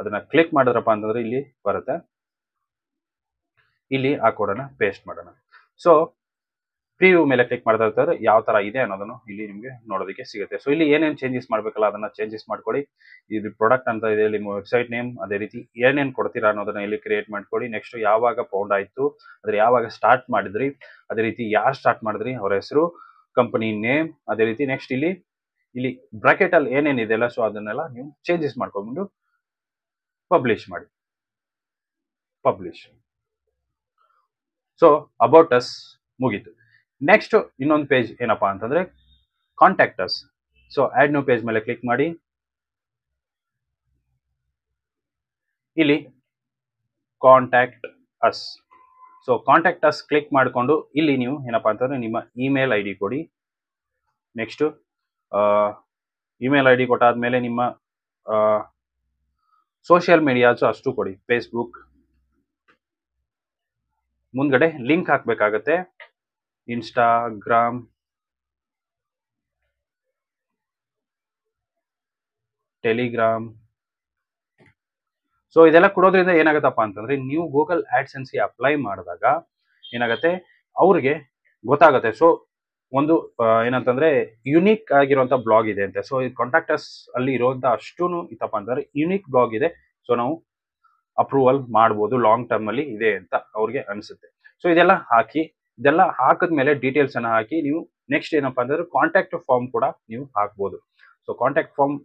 ಅದನ್ನ ಕ್ಲಿಕ್ ಮಾಡಿದ್ರಪ್ಪ ಅಂತಂದ್ರೆ ಇಲ್ಲಿ ಬರುತ್ತೆ ಇಲ್ಲಿ ಆ ಕೋಡನ್ನ ಪೇಸ್ಟ್ ಮಾಡೋಣ ಸೊ ಪ್ರಿವ್ಯೂ ಮೇಲೆ ಕ್ಲಿಕ್ ಮಾಡ್ತಾ ಯಾವ ತರ ಇದೆ ಅನ್ನೋದನ್ನು ಇಲ್ಲಿ ನಿಮಗೆ ನೋಡೋದಕ್ಕೆ ಸಿಗುತ್ತೆ ಸೊ ಇಲ್ಲಿ ಏನೇನು ಚೇಂಜಸ್ ಮಾಡಬೇಕಲ್ಲ ಅದನ್ನ ಚೇಂಜಸ್ ಮಾಡ್ಕೊಳ್ಳಿ ಇದು ಪ್ರಾಡಕ್ಟ್ ಅಂತ ಇದೆ ಇಲ್ಲಿ ವೆಬ್ಸೈಟ್ ನೇಮ್ ಅದೇ ರೀತಿ ಏನೇನು ಕೊಡ್ತೀರಾ ಅನ್ನೋದನ್ನ ಇಲ್ಲಿ ಕ್ರಿಯೇಟ್ ಮಾಡ್ಕೊಳ್ಳಿ ನೆಕ್ಸ್ಟ್ ಯಾವಾಗ ಪೌಂಡ್ ಆಯ್ತು ಅದ್ರ ಯಾವಾಗ ಸ್ಟಾರ್ಟ್ ಮಾಡಿದ್ರಿ ಅದೇ ರೀತಿ ಯಾರು ಸ್ಟಾರ್ಟ್ ಮಾಡಿದ್ರಿ ಅವರ ಹೆಸರು ಕಂಪನಿ ನೇಮ್ ಅದೇ ರೀತಿ ನೆಕ್ಸ್ಟ್ ಇಲ್ಲಿ ಇಲ್ಲಿ ಬ್ರಾಕೆಟ್ ಅಲ್ಲಿ ಏನೇನಿದೆಯಲ್ಲ ಸೊ ಅದನ್ನೆಲ್ಲ ನೀವು ಚೇಂಜಸ್ ಮಾಡ್ಕೊಂಡ್ಬಿಟ್ಟು ಪಬ್ಲಿಷ್ ಮಾಡಿ ಪಬ್ಲಿಷ್ ಸೊ ಅಬೌಟ್ ಅಸ್ ಮುಗೀತು ನೆಕ್ಸ್ಟ್ ಇನ್ನೊಂದು ಪೇಜ್ ಏನಪ್ಪಾ ಅಂತಂದ್ರೆ contact us so add new page ಮೇಲೆ ಕ್ಲಿಕ್ ಮಾಡಿ ಇಲ್ಲಿ contact us so contact us click ಮಾಡಿಕೊಂಡು ಇಲ್ಲಿ ನೀವು ಏನಪ್ಪಾ ಅಂತಂದ್ರೆ ನಿಮ್ಮ ಇಮೇಲ್ ಐ ಡಿ ಕೊಡಿ ನೆಕ್ಸ್ಟ್ ಇಮೇಲ್ ಐ ಡಿ ಕೊಟ್ಟಾದ ಮೇಲೆ ನಿಮ್ಮ ಸೋಷಿಯಲ್ ಮೀಡಿಯಾಸು ಅಷ್ಟು ಕೊಡಿ ಫೇಸ್ಬುಕ್ ಮುಂದ್ಗಡೆ ಲಿಂಕ್ ಹಾಕ್ಬೇಕಾಗತ್ತೆ ಇನ್ಸ್ಟಾಗ್ರಾಮ್ ಟೆಲಿಗ್ರಾಮ್ ಸೊ ಇದೆಲ್ಲ ಕೊಡೋದ್ರಿಂದ ಏನಾಗತ್ತಪ್ಪ ಅಂತಂದ್ರೆ ನೀವು ಗೂಗಲ್ ಆಡ್ಸೆನ್ಸಿ ಅಪ್ಲೈ ಮಾಡಿದಾಗ ಏನಾಗುತ್ತೆ ಅವ್ರಿಗೆ ಗೊತ್ತಾಗುತ್ತೆ ಸೊ ಒಂದು ಏನಂತಂದ್ರೆ ಯುನೀಕ್ ಆಗಿರುವಂಥ ಬ್ಲಾಗ್ ಇದೆ ಅಂತೆ ಸೊ ಈ ಕಾಂಟ್ಯಾಕ್ಟರ್ಸ್ ಅಲ್ಲಿ ಇರುವಂತ ಅಷ್ಟೂ ಇತ್ತಪ್ಪ ಅಂತಂದ್ರೆ ಯುನೀಕ್ ಬ್ಲಾಗ್ ಇದೆ ಸೊ ನಾವು ಅಪ್ರೂವಲ್ ಮಾಡ್ಬೋದು ಲಾಂಗ್ ಟರ್ಮ್ ಅಲ್ಲಿ ಇದೆ ಅಂತ ಅವ್ರಿಗೆ ಅನಿಸುತ್ತೆ ಸೊ ಇದೆಲ್ಲ ಹಾಕಿ ಇದೆಲ್ಲ ಹಾಕಿದ ಮೇಲೆ ಡೀಟೇಲ್ಸ್ ಅನ್ನ ಹಾಕಿ ನೀವು ನೆಕ್ಸ್ಟ್ ಏನಪ್ಪ ಅಂದ್ರೆ ಕಾಂಟ್ಯಾಕ್ಟ್ ಫಾರ್ಮ್ ಕೂಡ ನೀವು ಹಾಕ್ಬೋದು ಸೊ ಕಾಂಟ್ಯಾಕ್ಟ್ ಫಾರ್ಮ್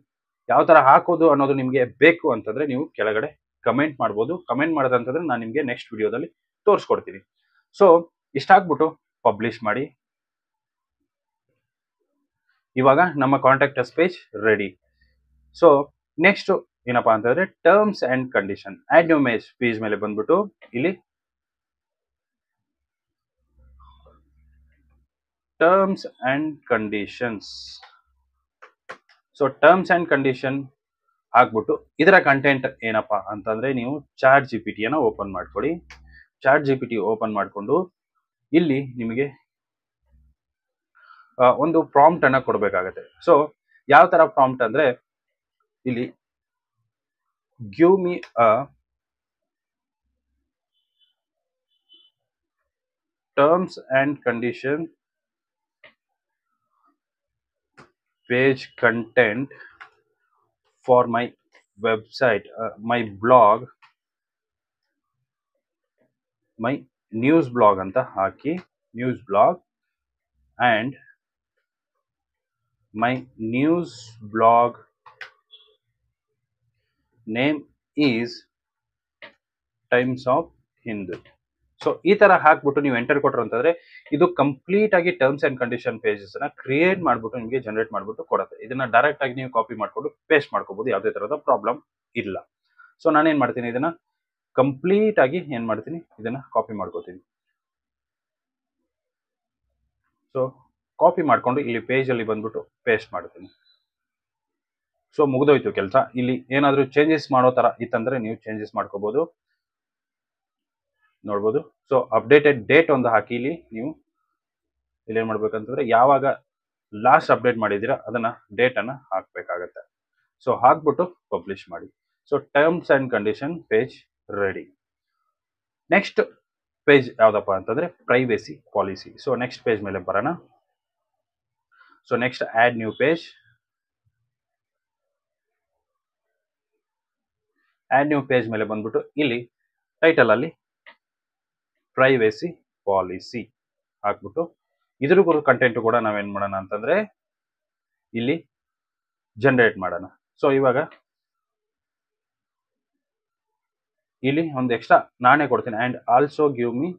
ಯಾವ ತರ ಹಾಕೋದು ಅನ್ನೋದು ನಿಮಗೆ ಬೇಕು ಅಂತಂದ್ರೆ ನೀವು ಕೆಳಗಡೆ ಕಮೆಂಟ್ ಮಾಡ್ಬೋದು ಕಮೆಂಟ್ ಮಾಡೋದಂತಂದ್ರೆ ನಾನು ನಿಮಗೆ ನೆಕ್ಸ್ಟ್ ವಿಡಿಯೋದಲ್ಲಿ ತೋರಿಸ್ಕೊಡ್ತೀನಿ ಸೊ ಇಷ್ಟ ಪಬ್ಲಿಷ್ ಮಾಡಿ ಇವಾಗ ನಮ್ಮ contact us page ready so next ಏನಪ್ಪಾ ಅಂತಂದ್ರೆ terms and condition add new ಮೇಜ್ ಪೇಜ್ ಮೇಲೆ ಬಂದ್ಬಿಟ್ಟು ಇಲ್ಲಿ terms and conditions so terms and condition ಹಾಕ್ಬಿಟ್ಟು ಇದರ ಕಂಟೆಂಟ್ ಏನಪ್ಪಾ ಅಂತಂದ್ರೆ ನೀವು ಚಾರ್ಟ್ ಜಿ ಪಿ ಅನ್ನ ಓಪನ್ ಮಾಡ್ಕೊಳ್ಳಿ chat G P T open ಮಾಡಿಕೊಂಡು ಇಲ್ಲಿ ನಿಮಗೆ ಒಂದು ಪ್ರಾಂಪ್ಟ್ ಅನ್ನ ಕೊಡಬೇಕಾಗತ್ತೆ ಸೊ ಯಾವ ತರ ಪ್ರಾಂಪ್ಟ್ ಅಂದ್ರೆ ಇಲ್ಲಿ give me a terms and condition page content for my website, my uh, my blog, my news blog ಅಂತ ಹಾಕಿ news blog and My news blog name is Times of Hind so ಈ ತರ ಹಾಕ್ಬಿಟ್ಟು ನೀವು ಎಂಟರ್ ಕೊಟ್ಟರು ಅಂತಂದ್ರೆ ಇದು ಕಂಪ್ಲೀಟ್ ಆಗಿ ಟರ್ಮ್ಸ್ ಅಂಡ್ ಕಂಡೀಷನ್ ಪೇಜಸ್ ನ ಕ್ರಿಯೇಟ್ ಮಾಡ್ಬಿಟ್ಟು ನಿಮಗೆ ಜನರೇಟ್ ಮಾಡ್ಬಿಟ್ಟು ಕೊಡುತ್ತೆ ಇದನ್ನ ಡೈರೆಕ್ಟ್ ಆಗಿ ನೀವು ಕಾಪಿ ಮಾಡ್ಕೊಂಡು ಪೇಸ್ಟ್ ಮಾಡ್ಕೋಬಹುದು ಯಾವುದೇ ತರಹದ ಪ್ರಾಬ್ಲಮ್ ಇಲ್ಲ ಸೊ ನಾನೇನ್ ಮಾಡ್ತೀನಿ ಇದನ್ನ ಕಂಪ್ಲೀಟ್ ಆಗಿ ಏನ್ ಮಾಡ್ತೀನಿ ಇದನ್ನ ಕಾಪಿ ಮಾಡ್ಕೋತೀನಿ ಸೊ ಕಾಪಿ ಮಾಡಿಕೊಂಡು ಇಲ್ಲಿ ಪೇಜಲ್ಲಿ ಬಂದ್ಬಿಟ್ಟು ಪೇಸ್ಟ್ ಮಾಡ್ತೀನಿ ಸೊ ಮುಗಿದೋಯ್ತು ಕೆಲಸ ಇಲ್ಲಿ ಏನಾದರೂ ಚೇಂಜಸ್ ಮಾಡೋ ಥರ ಇತ್ತಂದರೆ ನೀವು ಚೇಂಜಸ್ ಮಾಡ್ಕೋಬೋದು ನೋಡ್ಬೋದು ಸೊ ಅಪ್ಡೇಟೆಡ್ ಡೇಟ್ ಒಂದು ಹಾಕಿ ಇಲ್ಲಿ ನೀವು ಇಲ್ಲೇನು ಮಾಡ್ಬೇಕಂತಂದ್ರೆ ಯಾವಾಗ ಲಾಸ್ಟ್ ಅಪ್ಡೇಟ್ ಮಾಡಿದ್ದೀರಾ ಅದನ್ನು ಡೇಟನ್ನು ಹಾಕಬೇಕಾಗತ್ತೆ ಸೊ ಹಾಕ್ಬಿಟ್ಟು ಪಬ್ಲಿಷ್ ಮಾಡಿ so terms and condition page ready next page ಯಾವುದಪ್ಪ ಅಂತಂದರೆ privacy policy so next page ಮೇಲೆ ಬರೋಣ so next add new page add new page ಮೇಲೆ ಬಂದ್ಬಿಟ್ಟು ಇಲ್ಲಿ ಟೈಟಲಲ್ಲಿ ಪ್ರೈವೇಸಿ ಪಾಲಿಸಿ ಹಾಕ್ಬಿಟ್ಟು ಇದ್ರ ಕಂಟೆಂಟ್ ಕೂಡ ನಾವೇನು ಮಾಡೋಣ ಅಂತಂದರೆ ಇಲ್ಲಿ ಜನರೇಟ್ ಮಾಡೋಣ ಸೊ ಇವಾಗ ಇಲ್ಲಿ ಒಂದು ಎಕ್ಸ್ಟ್ರಾ ನಾನೇ ಕೊಡ್ತೀನಿ and also give me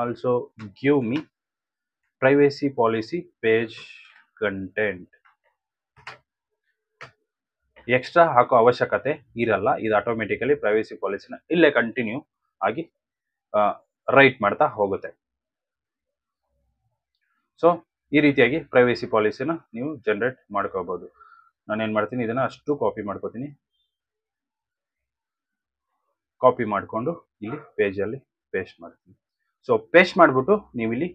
also give me privacy policy page content extra ಹಾಕೋ ಅವಶ್ಯಕತೆ ಇರಲ್ಲ ಇದು ಆಟೋಮೆಟಿಕಲಿ ಪ್ರೈವೇಸಿ ಪಾಲಿಸಿನ ಇಲ್ಲೇ ಕಂಟಿನ್ಯೂ ಆಗಿ ರೈಟ್ ಮಾಡ್ತಾ ಹೋಗುತ್ತೆ ಸೊ ಈ ರೀತಿಯಾಗಿ ಪ್ರೈವೇಸಿ ಪಾಲಿಸಿನ ನೀವು ಜನರೇಟ್ ಮಾಡ್ಕೋಬಹುದು ನಾನೇನು ಮಾಡ್ತೀನಿ ಇದನ್ನು ಅಷ್ಟು ಕಾಪಿ ಮಾಡ್ಕೋತೀನಿ ಕಾಪಿ ಮಾಡಿಕೊಂಡು ಇಲ್ಲಿ ಪೇಜಲ್ಲಿ ಪೇಸ್ಟ್ ಮಾಡ್ತೀನಿ ಸೊ ಪೇಸ್ಟ್ ಮಾಡಿಬಿಟ್ಟು ನೀವಿಲ್ಲಿ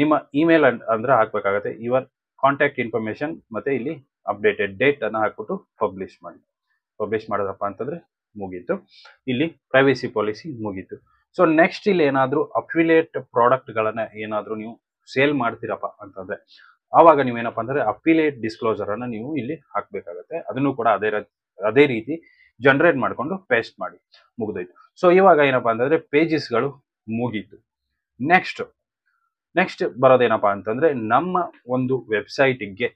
ನಿಮ್ಮ ಇಮೇಲ್ ಅಂದ್ರೆ ಹಾಕ್ಬೇಕಾಗತ್ತೆ ಯುವರ್ ಕಾಂಟ್ಯಾಕ್ಟ್ ಇನ್ಫಾರ್ಮೇಶನ್ ಮತ್ತೆ ಇಲ್ಲಿ ಅಪ್ಡೇಟೆಡ್ ಡೇಟ್ ಡೇಟನ್ನು ಹಾಕ್ಬಿಟ್ಟು ಪಬ್ಲಿಷ್ ಮಾಡಿ ಪಬ್ಲಿಷ್ ಮಾಡೋದಪ್ಪ ಅಂತಂದ್ರೆ ಮುಗೀತು ಇಲ್ಲಿ ಪ್ರೈವೇಸಿ ಪಾಲಿಸಿ ಮುಗೀತು ಸೊ ನೆಕ್ಸ್ಟ್ ಇಲ್ಲಿ ಏನಾದರೂ ಅಫಿಲಿಯೇಟ್ ಪ್ರಾಡಕ್ಟ್ಗಳನ್ನು ಏನಾದರೂ ನೀವು ಸೇಲ್ ಮಾಡ್ತೀರಪ್ಪ ಅಂತಂದ್ರೆ ಆವಾಗ ನೀವೇನಪ್ಪ ಅಂದರೆ ಅಫಿಲಿಯೇಟ್ ಅನ್ನ ನೀವು ಇಲ್ಲಿ ಹಾಕಬೇಕಾಗತ್ತೆ ಅದನ್ನು ಕೂಡ ಅದೇ ಅದೇ ರೀತಿ ಜನರೇಟ್ ಮಾಡಿಕೊಂಡು ಪೇಸ್ಟ್ ಮಾಡಿ ಮುಗಿದೋಯ್ತು ಸೊ ಇವಾಗ ಏನಪ್ಪ ಅಂತಂದರೆ ಪೇಜಸ್ಗಳು ಮುಗೀತು ನೆಕ್ಸ್ಟ್ ನೆಕ್ಸ್ಟ್ ಬರೋದೇನಪ್ಪಾ ಅಂತಂದ್ರೆ ನಮ್ಮ ಒಂದು ವೆಬ್ಸೈಟಿಗೆ